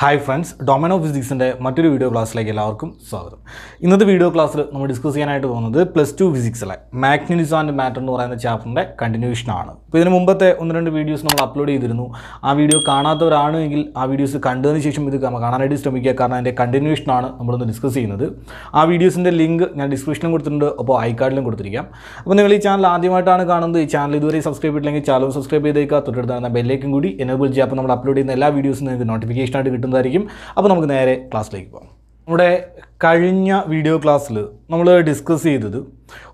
hi friends domino ഫിസിക്സിൻ്റെ മറ്റൊരു video ക്ലാസ്സിലേക്ക് എല്ലാവർക്കും സ്വാഗതം ഇന്നത്തെ വീഡിയോ ക്ലാസ്സിൽ നമ്മൾ ഡിസ്കസ് ചെയ്യാനായിട്ട് പോകുന്നത് പ്ലസ് ടു ഫിസിക്സിലെ മാഗ്നറ്റിസ് ആൻഡ് മാറ്റർ എന്ന് പറയുന്ന ചാപ്റ്ററിൻ്റെ കണ്ടിന്യൂഷനാണ് ഇപ്പോൾ ഇതിന് മുമ്പത്തെ ഒന്ന് രണ്ട് വീഡിയോസ് നമ്മൾ അപ്ലോഡ് ചെയ്തിരുന്നു ആ വീഡിയോ കാണാത്തവരാണ് എങ്കിൽ ആ വീഡിയോസ് കണ്ടതിന് ശേഷം ഇത് കാണാനായിട്ട് ശ്രമിക്കുക കാരണം അതിൻ്റെ കണ്ടിന്യൂഷനാണ് നമ്മളൊന്ന് ഡിസ്കസ് ചെയ്യുന്നത് ആ വീഡിയോസിൻ്റെ ലിങ്ക് ഞാൻ ഡിസ്ക്രിപ്ഷനിലും കൊടുത്തിട്ടുണ്ട് അപ്പോൾ ഐ കാർഡിലും കൊടുത്തിരിക്കാം അപ്പോൾ നിങ്ങൾ ഈ ചാനൽ ആദ്യമായിട്ടാണ് കാണുന്നത് ഈ ചാനൽ ഇതുവരെ സബ്സ്ക്രൈബ് ചെയ്തില്ലെങ്കിൽ ചാനൽ സബ്സ്ക്രൈബ് ചെയ്തേക്കുക തൊട്ടടുത്ത് ബെല്ലേക്കും കൂടി എനേബിൾ ചെയ്യുക അപ്പോൾ നമ്മൾ അപ്ലോഡ് ചെയ്യുന്ന എല്ലാ വീഡിയോസും നിങ്ങൾക്ക് നോട്ടിഫിക്കേഷനായിട്ട് കിട്ടും കിട്ടുന്നതായിരിക്കും അപ്പോൾ നമുക്ക് നേരെ ക്ലാസ്സിലേക്ക് പോകാം നമ്മുടെ കഴിഞ്ഞ വീഡിയോ ക്ലാസ്സിൽ നമ്മൾ ഡിസ്കസ് ചെയ്തത്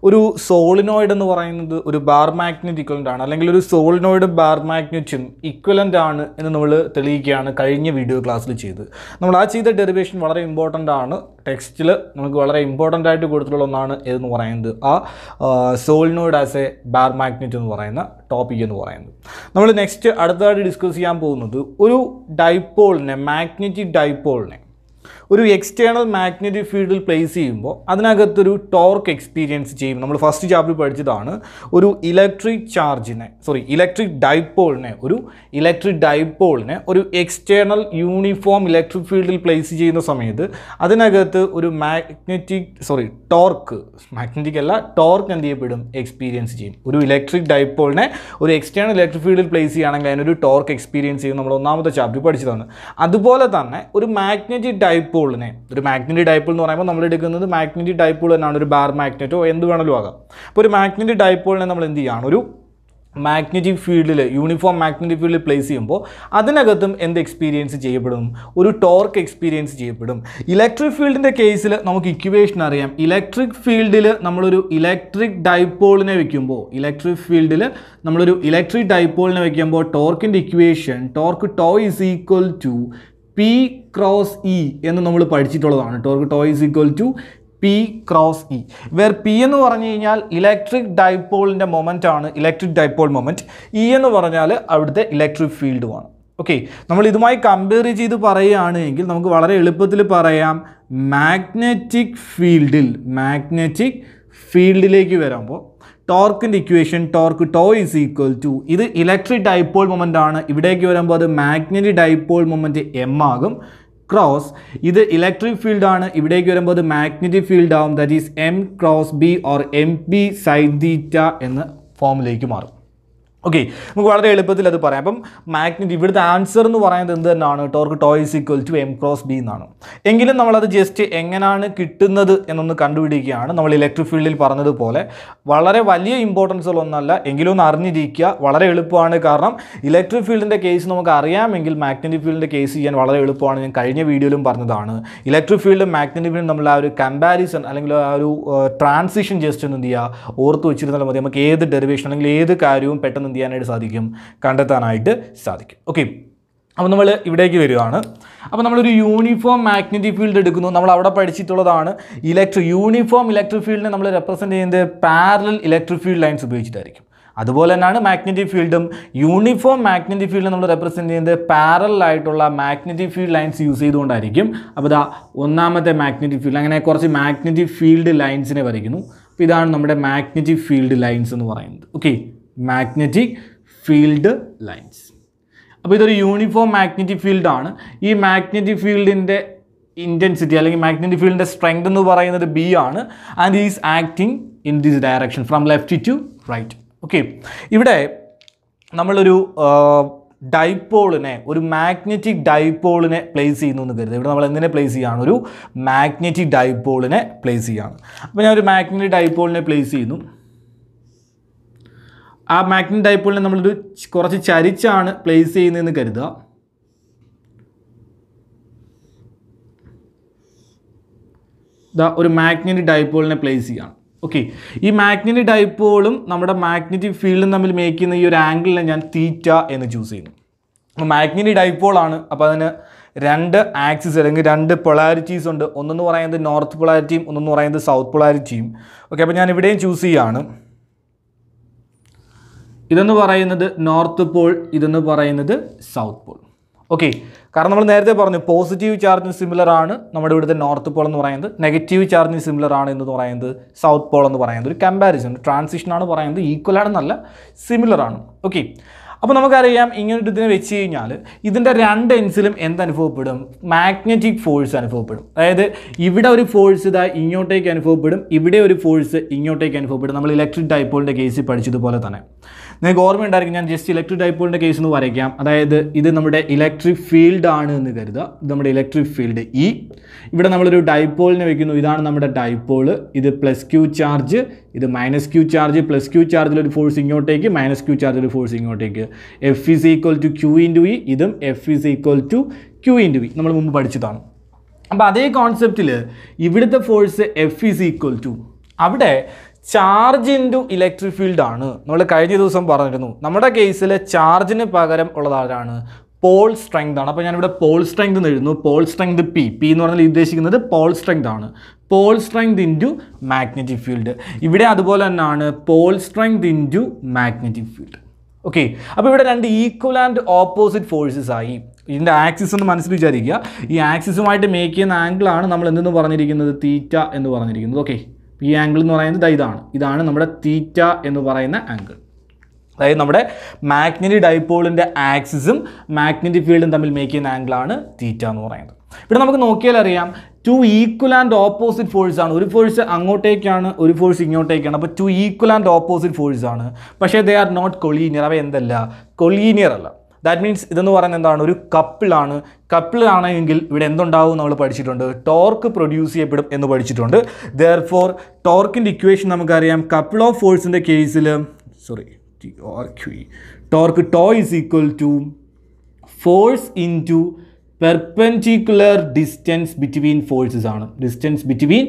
ഒരു സോളിനോയിഡ് എന്ന് പറയുന്നത് ഒരു ബാർ മാഗ്നറ്റ് ഇക്വലൻ്റ് ആണ് അല്ലെങ്കിൽ ഒരു സോളിനോയിഡ് ബാർ മാഗ്നറ്റും ഇക്വലൻ്റ് ആണ് എന്ന് നമ്മൾ തെളിയിക്കുകയാണ് കഴിഞ്ഞ വീഡിയോ ക്ലാസ്സിൽ ചെയ്ത് നമ്മൾ ആ ചെയ്ത ഡെറിവേഷൻ വളരെ ഇമ്പോർട്ടൻ്റ് ആണ് ടെക്സ്റ്റിൽ നമുക്ക് വളരെ ഇമ്പോർട്ടൻ്റ് ആയിട്ട് കൊടുത്തിട്ടുള്ള ഒന്നാണ് എന്ന് പറയുന്നത് ആ solenoid as a bar magnet എന്ന് പറയുന്ന ടോപ്പിക് എന്ന് പറയുന്നത് നമ്മൾ നെക്സ്റ്റ് അടുത്തതായിട്ട് ഡിസ്കസ് ചെയ്യാൻ പോകുന്നത് ഒരു ഡൈപ്പോളിനെ മാഗ്നറ്റിക് ഡൈപ്പോളിനെ ഒരു എക്സ്റ്റേണൽ മാഗ്നറ്റിക് ഫീൽഡിൽ പ്ലേസ് ചെയ്യുമ്പോൾ അതിനകത്തൊരു ടോർക്ക് എക്സ്പീരിയൻസ് ചെയ്യും നമ്മൾ ഫസ്റ്റ് ചാപ്റ്റർ പഠിച്ചതാണ് ഒരു ഇലക്ട്രിക് ചാർജിനെ സോറി ഇലക്ട്രിക് ഡൈപോളിനെ ഒരു ഇലക്ട്രിക് ഡൈപോളിനെ ഒരു എക്സ്റ്റേണൽ യൂണിഫോം ഇലക്ട്രിക് ഫീൽഡിൽ പ്ലേസ് ചെയ്യുന്ന സമയത്ത് അതിനകത്ത് ഒരു മാഗ്നറ്റിക് സോറി ടോർക്ക് മാഗ്നറ്റിക് അല്ല ടോർക്ക് എന്ത് ചെയ്യപ്പെടും എക്സ്പീരിയൻസ് ചെയ്യും ഒരു ഇലക്ട്രിക് ഡൈപോളിനെ ഒരു എക്സ്റ്റേണൽ ഇലക്ട്രിക് ഫീൽഡിൽ പ്ലേസ് ചെയ്യുകയാണെങ്കിൽ അതിനൊരു ടോർക്ക് എക്സ്പീരിയൻസ് ചെയ്യും നമ്മൾ ഒന്നാമത്തെ ചാപ്റ്റർ പഠിച്ചതാണ് അതുപോലെ തന്നെ ഒരു മാഗ്നറ്റിക് ഡൈപ്പോളിനെ ഒരു മാഗ്നറ്റിക് ഡൈപ്പോൾ എന്ന് പറയുമ്പോൾ നമ്മൾ എടുക്കുന്നത് മാഗ്നറ്റിക് ഡൈപ്പോൾ തന്നെയാണ് ഒരു ബാർ മാഗ്നറ്റോ എന്ത് വേണമെങ്കിലും ആകാം അപ്പോൾ ഒരു മാഗ്നറ്റിക് ഡൈപ്പോളിനെ നമ്മൾ എന്ത് ചെയ്യുകയാണ് ഒരു മാഗ്നറ്റിക് ഫീൽഡിൽ യൂണിഫോം മാഗ്നറ്റിക് ഫീൽഡിൽ പ്ലേസ് ചെയ്യുമ്പോൾ അതിനകത്തും എന്ത് എക്സ്പീരിയൻസ് ചെയ്യപ്പെടും ഒരു ടോർക്ക് എക്സ്പീരിയൻസ് ചെയ്യപ്പെടും ഇലക്ട്രിക് ഫീൽഡിൻ്റെ കേസിൽ നമുക്ക് ഇക്വേഷൻ അറിയാം ഇലക്ട്രിക് ഫീൽഡിൽ നമ്മളൊരു ഇലക്ട്രിക് ഡൈപ്പോളിനെ വെക്കുമ്പോൾ ഇലക്ട്രിക് ഫീൽഡിൽ നമ്മളൊരു ഇലക്ട്രിക് ഡൈപ്പോളിനെ വെക്കുമ്പോൾ ടോർക്കിൻ്റെ equation torque tau is equal to P cross E എന്ന് നമ്മൾ പഠിച്ചിട്ടുള്ളതാണ് torque tau is equal to P cross E where P എന്ന് പറഞ്ഞു കഴിഞ്ഞാൽ ഇലക്ട്രിക് ഡൈപോളിൻ്റെ മൊമെൻ്റ് ആണ് ഇലക്ട്രിക് ഡൈപോൾ മൊമെൻറ്റ് ഇ എന്ന് പറഞ്ഞാൽ അവിടുത്തെ ഇലക്ട്രിക് ഫീൽഡുമാണ് ഓക്കെ നമ്മൾ ഇതുമായി കമ്പയർ ചെയ്ത് പറയുകയാണെങ്കിൽ നമുക്ക് വളരെ എളുപ്പത്തിൽ പറയാം മാഗ്നറ്റിക് ഫീൽഡിൽ മാഗ്നറ്റിക് ഫീൽഡിലേക്ക് വരുമ്പോൾ ടോർക്കിൻ്റെ equation torque tau is equal to ഇത് ഇലക്ട്രിക് ഡൈപ്പോൾ മൊമെൻ്റ് ആണ് ഇവിടേക്ക് വരുമ്പോൾ അത് മാഗ്നറ്റിക് ഡൈപ്പോൾ മൊമെൻ്റ് എം ആകും ക്രോസ് ഇത് ഇലക്ട്രിക് ആണ് ഇവിടേക്ക് വരുമ്പോൾ അത് മാഗ്നറ്റിക് ഫീൽഡ് ആവും that is M cross B or M B sine theta എന്ന ഫോമിലേക്ക് മാറും ഓക്കെ നമുക്ക് വളരെ എളുപ്പത്തിൽ അത് പറയാം അപ്പം മാഗ്നറ്റ് ഇവിടുത്തെ ആൻസർ എന്ന് പറയുന്നത് എന്ത് തന്നെയാണ് torque tau is equal to M cross B എന്നാണ് എങ്കിലും നമ്മളത് ജസ്റ്റ് എങ്ങനെയാണ് കിട്ടുന്നത് എന്നൊന്ന് കണ്ടുപിടിക്കുകയാണ് നമ്മൾ ഇലക്ട്രിക് ഫീൽഡിൽ പറഞ്ഞതുപോലെ വളരെ വലിയ ഇമ്പോർട്ടൻസ് ഉള്ള ഒന്നല്ല എങ്കിലും ഒന്ന് അറിഞ്ഞിരിക്കുക വളരെ എളുപ്പമാണ് കാരണം ഇലക്ട്രിക് ഫീൽഡിൻ്റെ കേസ് നമുക്ക് അറിയാമെങ്കിൽ മാഗ്നറ്റിക് ഫീൽഡിൻ്റെ കേസ് ചെയ്യാൻ വളരെ എളുപ്പമാണ് ഞാൻ കഴിഞ്ഞ വീഡിയോയിലും പറഞ്ഞതാണ് ഇലക്ട്രിക് ഫീൽഡും മാഗ്നറ്റിക് ഫീൽഡും നമ്മൾ ആ ഒരു കമ്പാരിസൺ അല്ലെങ്കിൽ ആ ഒരു ട്രാൻസിഷൻ ജസ്റ്റ് ഒന്ന് എന്ത് ചെയ്യുക ഓർത്ത് വെച്ചിരുന്നാൽ മതി നമുക്ക് ഏത് ഡെറിവേഷൻ അല്ലെങ്കിൽ ഏത് കാര്യവും പെട്ടെന്ന് എന്ത് ചെയ്യാനായിട്ട് സാധിക്കും കണ്ടെത്താനായിട്ട് സാധിക്കും ഓക്കെ അപ്പോൾ നമ്മൾ ഇവിടേക്ക് വരുവാണ് അപ്പോൾ നമ്മളൊരു യൂണിഫോം മാഗ്നറ്റിക് ഫീൽഡ് എടുക്കുന്നു നമ്മൾ അവിടെ പഠിച്ചിട്ടുള്ളതാണ് ഇലക്ട്രിക് യൂണിഫോം ഇലക്ട്രിക് ഫീൽഡിനെ നമ്മൾ റെപ്രസെൻറ്റ് ചെയ്യുന്നത് പാരലൽ ഇലക്ട്രിക് ഫീൽഡ് ലൈൻസ് ഉപയോഗിച്ചിട്ടായിരിക്കും അതുപോലെ തന്നെയാണ് മാഗ്നറ്റിക് ഫീൽഡും യൂണിഫോം മാഗ്നറ്റിക് ഫീൽഡ് നമ്മൾ റെപ്രസെൻറ്റ് ചെയ്യുന്നത് പാരലായിട്ടുള്ള മാഗ്നറ്റിക് ഫീൽഡ് ലൈൻസ് യൂസ് ചെയ്തുകൊണ്ടായിരിക്കും അപ്പോൾ ഇതാ ഒന്നാമത്തെ മാഗ്നറ്റിക് ഫീൽഡ് അങ്ങനെ കുറച്ച് മാഗ്നറ്റിക് ഫീൽഡ് ലൈൻസിനെ വരയ്ക്കുന്നു അപ്പോൾ ഇതാണ് നമ്മുടെ മാഗ്നറ്റിക് ഫീൽഡ് ലൈൻസ് എന്ന് പറയുന്നത് ഓക്കെ മാഗ്നറ്റിക് ഫീൽഡ് ലൈൻസ് അപ്പോൾ ഇതൊരു യൂണിഫോം മാഗ്നറ്റിക് ഫീൽഡാണ് ഈ മാഗ്നറ്റിക് ഫീൽഡിൻ്റെ ഇൻറ്റൻസിറ്റി അല്ലെങ്കിൽ മാഗ്നറ്റിക് ഫീൽഡിൻ്റെ സ്ട്രെങ്ത് എന്ന് പറയുന്നത് ബി ആണ് and is acting in this direction from left to right okay ഇവിടെ നമ്മളൊരു ഡൈപോളിനെ ഒരു മാഗ്നറ്റിക് ഡൈപോളിനെ പ്ലേസ് ചെയ്യുന്നു എന്ന് കരുതുക ഇവിടെ നമ്മൾ എന്തിനെ പ്ലേസ് ചെയ്യുകയാണ് ഒരു മാഗ്നറ്റിക് ഡൈപോളിനെ പ്ലേസ് ചെയ്യുകയാണ് അപ്പോൾ ഞാൻ ഒരു മാഗ്നറ്റിക് ഡൈപോളിനെ പ്ലേസ് ചെയ്യുന്നു ആ മാഗ്നറ്റ് ഡൈപ്പോളിനെ നമ്മളൊരു കുറച്ച് ചരിച്ചാണ് പ്ലേസ് ചെയ്യുന്നതെന്ന് കരുതുക ദാ ഒരു മാഗ്നറ്റിക് ഡൈപ്പോളിനെ പ്ലേസ് ചെയ്യുകയാണ് ഓക്കെ ഈ മാഗ്നറ്റിക് ഡൈപ്പോളും നമ്മുടെ മാഗ്നറ്റിക് ഫീൽഡും തമ്മിൽ മേക്ക് ചെയ്യുന്ന ഈ ഒരു ആംഗിളിനെ ഞാൻ തീറ്റ എന്ന് ചൂസ് ചെയ്യുന്നു അപ്പോൾ മാഗ്നറ്റിക് ഡൈപ്പോളാണ് അപ്പോൾ അതിന് രണ്ട് ആക്സിസ് അല്ലെങ്കിൽ രണ്ട് പൊളാരിറ്റീസ് ഉണ്ട് ഒന്നെന്ന് പറയുന്നത് നോർത്ത് പൊളാരിറ്റിയും ഒന്നെന്ന് പറയുന്നത് സൗത്ത് പൊളാരിറ്റിയും ഓക്കെ അപ്പോൾ ഞാൻ ഇവിടെയും ചൂസ് ചെയ്യുകയാണ് ഇതെന്ന് പറയുന്നത് നോർത്ത് പോൾ ഇതെന്ന് പറയുന്നത് സൗത്ത് പോൾ ഓക്കെ കാരണം നമ്മൾ നേരത്തെ പറഞ്ഞു പോസിറ്റീവ് ചാർജിന് സിമിലർ ആണ് നമ്മുടെ ഇവിടുത്തെ നോർത്ത് പോൾ എന്ന് പറയുന്നത് നെഗറ്റീവ് ചാർജിന് സിമിലർ ആണ് എന്ന് പറയുന്നത് സൗത്ത് പോൾ എന്ന് പറയുന്നത് ഒരു കമ്പാരിസൺ ട്രാൻസിഷനാണ് പറയുന്നത് ഈക്വൽ ആണെന്നല്ല സിമിലർ ആണ് ഓക്കെ അപ്പോൾ നമുക്കറിയാം ഇങ്ങനൊരു ഇതിനെ വെച്ച് കഴിഞ്ഞാൽ ഇതിൻ്റെ രണ്ട് എൻസിലും എന്തനുഭവപ്പെടും മാഗ്നറ്റിക് ഫോഴ്സ് അനുഭവപ്പെടും അതായത് ഇവിടെ ഒരു ഫോഴ്സ് ഇതാ ഇങ്ങോട്ടേക്ക് അനുഭവപ്പെടും ഇവിടെ ഒരു ഫോഴ്സ് ഇങ്ങോട്ടേക്ക് അനുഭവപ്പെടും നമ്മൾ ഇലക്ട്രിക് ഡൈപ്പോളിൻ്റെ കേസിൽ പഠിച്ചതുപോലെ തന്നെ നിങ്ങൾക്ക് ഓർമ്മ ഉണ്ടായിരിക്കും ഞാൻ ജസ്റ്റ് ഇലക്ട്രിക് ഡൈപോളിൻ്റെ കേസ് എന്ന് വരയ്ക്കാം അതായത് ഇത് നമ്മുടെ ഇലക്ട്രിക് ഫീൽഡ് ആണ് എന്ന് കരുതുക നമ്മുടെ ഇലക്ട്രിക് ഫീൽഡ് ഇ ഇവിടെ നമ്മളൊരു ഡൈപോളിനെ വെക്കുന്നു ഇതാണ് നമ്മുടെ ഡൈപോൾ ഇത് പ്ലസ് ക്യൂ ചാർജ് ഇത് minus Q charge plus Q ചാർജിലൊരു ഒരു ഫോഴ്സ് ഇങ്ങോട്ടേക്ക് മൈനസ് ക്യൂ ചാർജിൽ ഒരു ഫോഴ്സ് ഇങ്ങോട്ടേക്ക് F is equal to Q into E ഇതും F is equal to Q into E നമ്മൾ മുമ്പ് പഠിച്ചതാണ് അപ്പോൾ അതേ കോൺസെപ്റ്റിൽ ഇവിടുത്തെ force F is equal to അവിടെ ചാർജ് ഇൻറ്റു ഇലക്ട്രിക് ഫീൽഡ് ആണ് നമ്മൾ കഴിഞ്ഞ ദിവസം പറഞ്ഞിരുന്നു നമ്മുടെ കേസിൽ ചാർജിന് പകരം ഉള്ളതാണ് പോൾ സ്ട്രെങ്ത് ആണ് അപ്പോൾ ഞാനിവിടെ പോൾ സ്ട്രെങ്ത് എന്ന് എഴുതുന്നു പോൾ സ്ട്രെങ്ത് പി പി എന്ന് പറഞ്ഞാൽ ഉദ്ദേശിക്കുന്നത് പോൾ സ്ട്രെങ്ത് ആണ് pole strength into magnetic field ഇവിടെ അതുപോലെ തന്നെയാണ് pole strength into magnetic field okay അപ്പോൾ ഇവിടെ രണ്ട് ഈക്വൽ ആൻഡ് ഓപ്പോസിറ്റ് ഫോഴ്സസ് ആയി ഇതിൻ്റെ ആക്സിസ് ഒന്ന് മനസ്സിൽ വിചാരിക്കുക ഈ ആക്സിസുമായിട്ട് മേക്ക് ചെയ്യുന്ന ആംഗിളാണ് നമ്മൾ എന്തെന്ന് പറഞ്ഞിരിക്കുന്നത് തീറ്റ എന്ന് പറഞ്ഞിരിക്കുന്നത് ഓക്കെ ഈ ആംഗിൾ എന്ന് പറയുന്നത് ഇതാണ് ഇതാണ് നമ്മുടെ തീറ്റ എന്ന് പറയുന്ന ആംഗിൾ അതായത് നമ്മുടെ മാഗ്നറ്റിക് ഡൈപോളിൻ്റെ ആക്സിസും മാഗ്നറ്റിക് ഫീൽഡും തമ്മിൽ മേക്ക് ചെയ്യുന്ന ആംഗിളാണ് തീറ്റ എന്ന് പറയുന്നത് ഇവിടെ നമുക്ക് നോക്കിയാൽ അറിയാം ടു ഈക്വൽ ആൻഡ് ഓപ്പോസിറ്റ് ആണ് ഒരു ഫോഴ്സ് അങ്ങോട്ടേക്കാണ് ഒരു ഫോഴ്സ് ഇങ്ങോട്ടേക്കാണ് അപ്പോൾ ടു ഈക്വൽ ആൻഡ് ഓപ്പോസിറ്റ് ആണ് പക്ഷേ ദേ ആർ നോട്ട് കൊളീനിയർ അവ എന്തല്ല കൊളീനിയർ അല്ല ദാറ്റ് മീൻസ് ഇതെന്ന് പറയുന്നത് എന്താണ് ഒരു കപ്പിളാണ് കപ്പിളാണെങ്കിൽ ഇവിടെ എന്തുണ്ടാവും നമ്മൾ പഠിച്ചിട്ടുണ്ട് ടോർക്ക് പ്രൊഡ്യൂസ് ചെയ്യപ്പെടും എന്ന് പഠിച്ചിട്ടുണ്ട് ദർ ഫോർ ടോർക്കിൻ്റെ ഇക്വേഷൻ നമുക്കറിയാം കപ്പിൾ ഓഫ് ഫോഴ്സിൻ്റെ കേസിൽ sorry T or Q torque tau is equal to force into perpendicular distance between forces ആണ് ഡിസ്റ്റൻസ് ബിറ്റ്വീൻ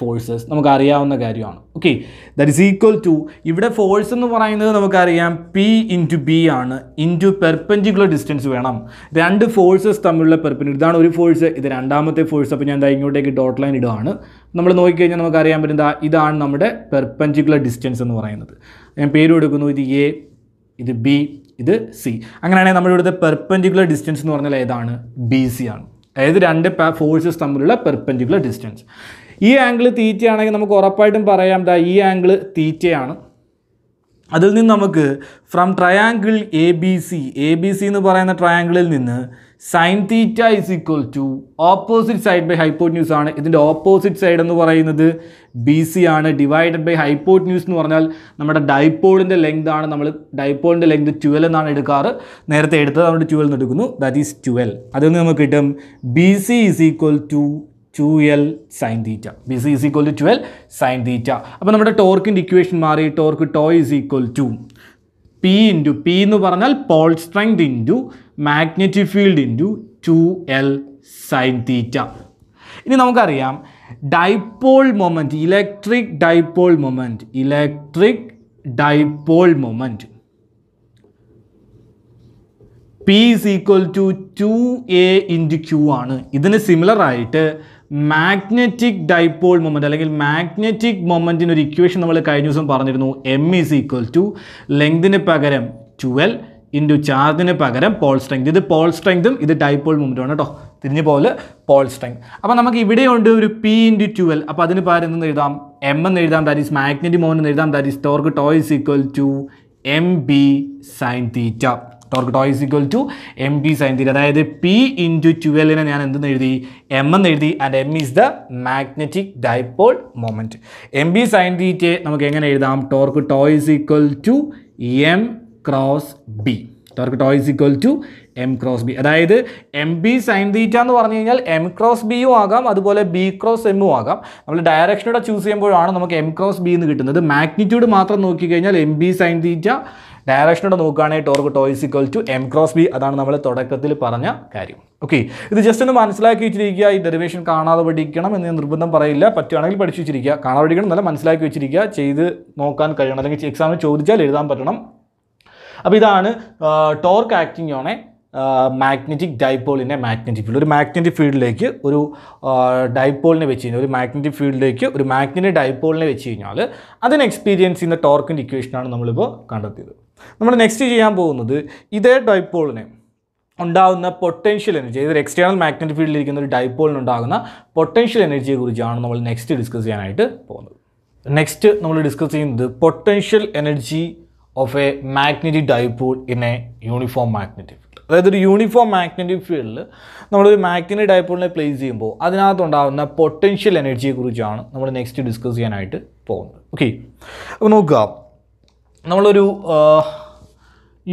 ഫോഴ്സസ് നമുക്കറിയാവുന്ന കാര്യമാണ് okay that is equal to ഇവിടെ ഫോഴ്സ് എന്ന് പറയുന്നത് നമുക്കറിയാം പി ഇൻറ്റു ബി ആണ് ഇൻറ്റു പെർപ്പൻഡിക്കുലർ ഡിസ്റ്റൻസ് വേണം രണ്ട് ഫോഴ്സസ് തമ്മിലുള്ള പെർപ്പൻഡിക്കുലർ ഇതാണ് ഒരു ഫോഴ്സ് ഇത് രണ്ടാമത്തെ ഫോഴ്സ് അപ്പോൾ ഞാൻ ഇങ്ങോട്ടേക്ക് ഡോട്ട് ലൈൻ ഇടുകയാണ് നമ്മൾ നോക്കിക്കഴിഞ്ഞാൽ നമുക്കറിയാൻ പറ്റുന്ന ഇതാണ് നമ്മുടെ പെർപ്പൻഡിക്കുലർ ഡിസ്റ്റൻസ് എന്ന് പറയുന്നത് ഞാൻ പേര് കൊടുക്കുന്നു ഇത് എ ഇത് ബി ഇത് സി അങ്ങനെയാണെങ്കിൽ നമ്മുടെ ഇവിടുത്തെ പെർപ്പൻഡിക്കുലർ ഡിസ്റ്റൻസ് എന്ന് പറഞ്ഞാൽ ഏതാണ് ബി സി ആണ് അതായത് രണ്ട് ഫോഴ്സസ് തമ്മിലുള്ള പെർപ്പൻഡിക്കുലർ ഡിസ്റ്റൻസ് ഈ ആംഗിൾ തീറ്റയാണെങ്കിൽ നമുക്ക് ഉറപ്പായിട്ടും പറയാം ദാ ഈ ആംഗിൾ തീറ്റയാണ് അതിൽ നിന്ന് നമുക്ക് from triangle A B C A B C എന്ന് പറയുന്ന ട്രയാങ്കിളിൽ നിന്ന് sine theta is equal to opposite side by hypotenuse ആണ് ഇതിൻ്റെ ഓപ്പോസിറ്റ് സൈഡ് എന്ന് പറയുന്നത് ബി സി ആണ് ഡിവൈഡഡ് ബൈ ഹൈപ്പോട്ട്ന്യൂസ് എന്ന് പറഞ്ഞാൽ നമ്മുടെ ഡൈപ്പോളിൻ്റെ ലെങ്ത് ആണ് നമ്മൾ ഡൈപ്പോളിൻ്റെ ലെങ്ത് ട്വൽ എന്നാണ് എടുക്കാറ് നേരത്തെ എടുത്തത് അതുകൊണ്ട് ട്വൽ എന്ന് എടുക്കുന്നു ദാറ്റ് ഈസ് ട്വൽ അതിൽ നിന്ന് നമുക്ക് കിട്ടും B C equal to two L sine theta B C is equal to twelve sine theta അപ്പോൾ നമ്മുടെ ടോർക്കിൻ്റെ ഇക്വേഷൻ മാറി torque tau is equal to P into P എന്ന് പറഞ്ഞാൽ pole strength into magnetic field into two L sine theta ഇനി നമുക്കറിയാം dipole moment electric dipole moment electric dipole moment P is equal to two A into Q ആണ് ഇതിന് similar ആയിട്ട് magnetic dipole moment അല്ലെങ്കിൽ magnetic മൊമെൻറ്റിന് ഒരു equation നമ്മൾ കഴിഞ്ഞ ദിവസം പറഞ്ഞിരുന്നു എം ഈസ് ഈക്വൽ ടു ലെങ്തിന് പകരം ട്വൽവ് ഇൻറ്റു ചാർജിന് പകരം പോൾ സ്ട്രെങ്ത് ഇത് പോൾ സ്ട്രെങ്തും ഇത് ഡൈപോൾ ആണ് കേട്ടോ തിരിഞ്ഞു പോലെ പോൾ സ്ട്രെങ്ത് അപ്പോൾ നമുക്ക് ഇവിടെയുണ്ട് ഒരു പി ഇൻറ്റു ട്വൽവ് അപ്പോൾ അതിന് പകരം എന്ന് എഴുതാം എം എന്ന് എഴുതാം ദാറ്റ് ഈസ് മാഗ്നറ്റിക് മോമെൻ്റ് എന്ന് എഴുതാം that is torque is equal to M B sine theta torque tau is equal to M P sine theta അതായത് പി ഇൻറ്റു ട്വൽവിനെ ഞാൻ എന്തെന്ന് എഴുതി എം എന്ന് എഴുതി and M is the magnetic dipole moment M P sine തീറ്റയെ നമുക്ക് എങ്ങനെ എഴുതാം torque tau is equal to M cross B torque tau is equal to M cross B അതായത് എം ബി സൈൻ തീറ്റ എന്ന് പറഞ്ഞു കഴിഞ്ഞാൽ എം ക്രോസ് ബിയും ആകാം അതുപോലെ ബി ക്രോസ് എമ്മും ആകാം നമ്മൾ ഡയറക്ഷനോടെ ചൂസ് ചെയ്യുമ്പോഴാണ് നമുക്ക് എം ക്രോസ് ബി എന്ന് കിട്ടുന്നത് മാഗ്നിറ്റ്യൂഡ് മാത്രം നോക്കിക്കഴിഞ്ഞാൽ എം ബി സൈൻ തീറ്റ ഡയറക്ഷനോട് നോക്കുകയാണെങ്കിൽ torque tau is equal to M cross B അതാണ് നമ്മൾ തുടക്കത്തിൽ പറഞ്ഞ കാര്യം ഓക്കെ ഇത് ജസ്റ്റ് ഒന്ന് മനസ്സിലാക്കി വെച്ചിരിക്കുക ഈ ഡെറിവേഷൻ കാണാതെ പഠിക്കണം എന്ന് നിർബന്ധം പറയില്ല പറ്റുകയാണെങ്കിൽ പഠിച്ചു വെച്ചിരിക്കുക കാണാതെ പഠിക്കണം നല്ല മനസ്സിലാക്കി വെച്ചിരിക്കുക ചെയ്ത് നോക്കാൻ കഴിയണം അല്ലെങ്കിൽ എക്സാമിന് ചോദിച്ചാൽ എഴുതാൻ പറ്റണം അപ്പോൾ ഇതാണ് ടോർക്ക് ആക്ടിങ് ഓണെ മാഗ്നറ്റിക് ഡൈപ്പോളിനെ മാഗ്നറ്റിക് ഫീൽഡ് ഒരു മാഗ്നറ്റിക് ഫീൽഡിലേക്ക് ഒരു ഡൈപ്പോളിനെ വെച്ച് കഴിഞ്ഞാൽ ഒരു മാഗ്നറ്റിക് ഫീൽഡിലേക്ക് ഒരു മാഗ്നറ്റിക് ഡൈപ്പോളിനെ വെച്ച് കഴിഞ്ഞാൽ അതിന് എക്സ്പീരിയൻസ് ചെയ്യുന്ന ടോർക്കിൻ്റെ ഇക്വേഷനാണ് നമ്മളിപ്പോൾ കണ്ടെത്തിയത് നമ്മൾ നെക്സ്റ്റ് ചെയ്യാൻ പോകുന്നത് ഇതേ ഡൈപോളിനെ ഉണ്ടാകുന്ന പൊട്ടൻഷ്യൽ എനർജി ഇതൊരു എക്സ്റ്റേണൽ മാഗ്നറ്റിക് ഫീൽഡിൽ ഇരിക്കുന്ന ഒരു ഡൈപോളിന് ഉണ്ടാകുന്ന പൊട്ടൻഷ്യൽ എനർജിയെക്കുറിച്ചാണ് നമ്മൾ നെക്സ്റ്റ് ഡിസ്കസ് ചെയ്യാനായിട്ട് പോകുന്നത് നെക്സ്റ്റ് നമ്മൾ ഡിസ്കസ് ചെയ്യുന്നത് potential energy of a magnetic dipole in a uniform magnetic field അതായത് ഒരു യൂണിഫോം മാഗ്നറ്റിക് ഫീൽഡിൽ നമ്മളൊരു മാഗ്നറ്റിക് ഡൈപോളിനെ പ്ലേസ് ചെയ്യുമ്പോൾ അതിനകത്തുണ്ടാകുന്ന പൊട്ടൻഷ്യൽ എനർജിയെക്കുറിച്ചാണ് നമ്മൾ നെക്സ്റ്റ് ഡിസ്കസ് ചെയ്യാനായിട്ട് പോകുന്നത് ഓക്കെ അപ്പോൾ നോക്കുക നമ്മളൊരു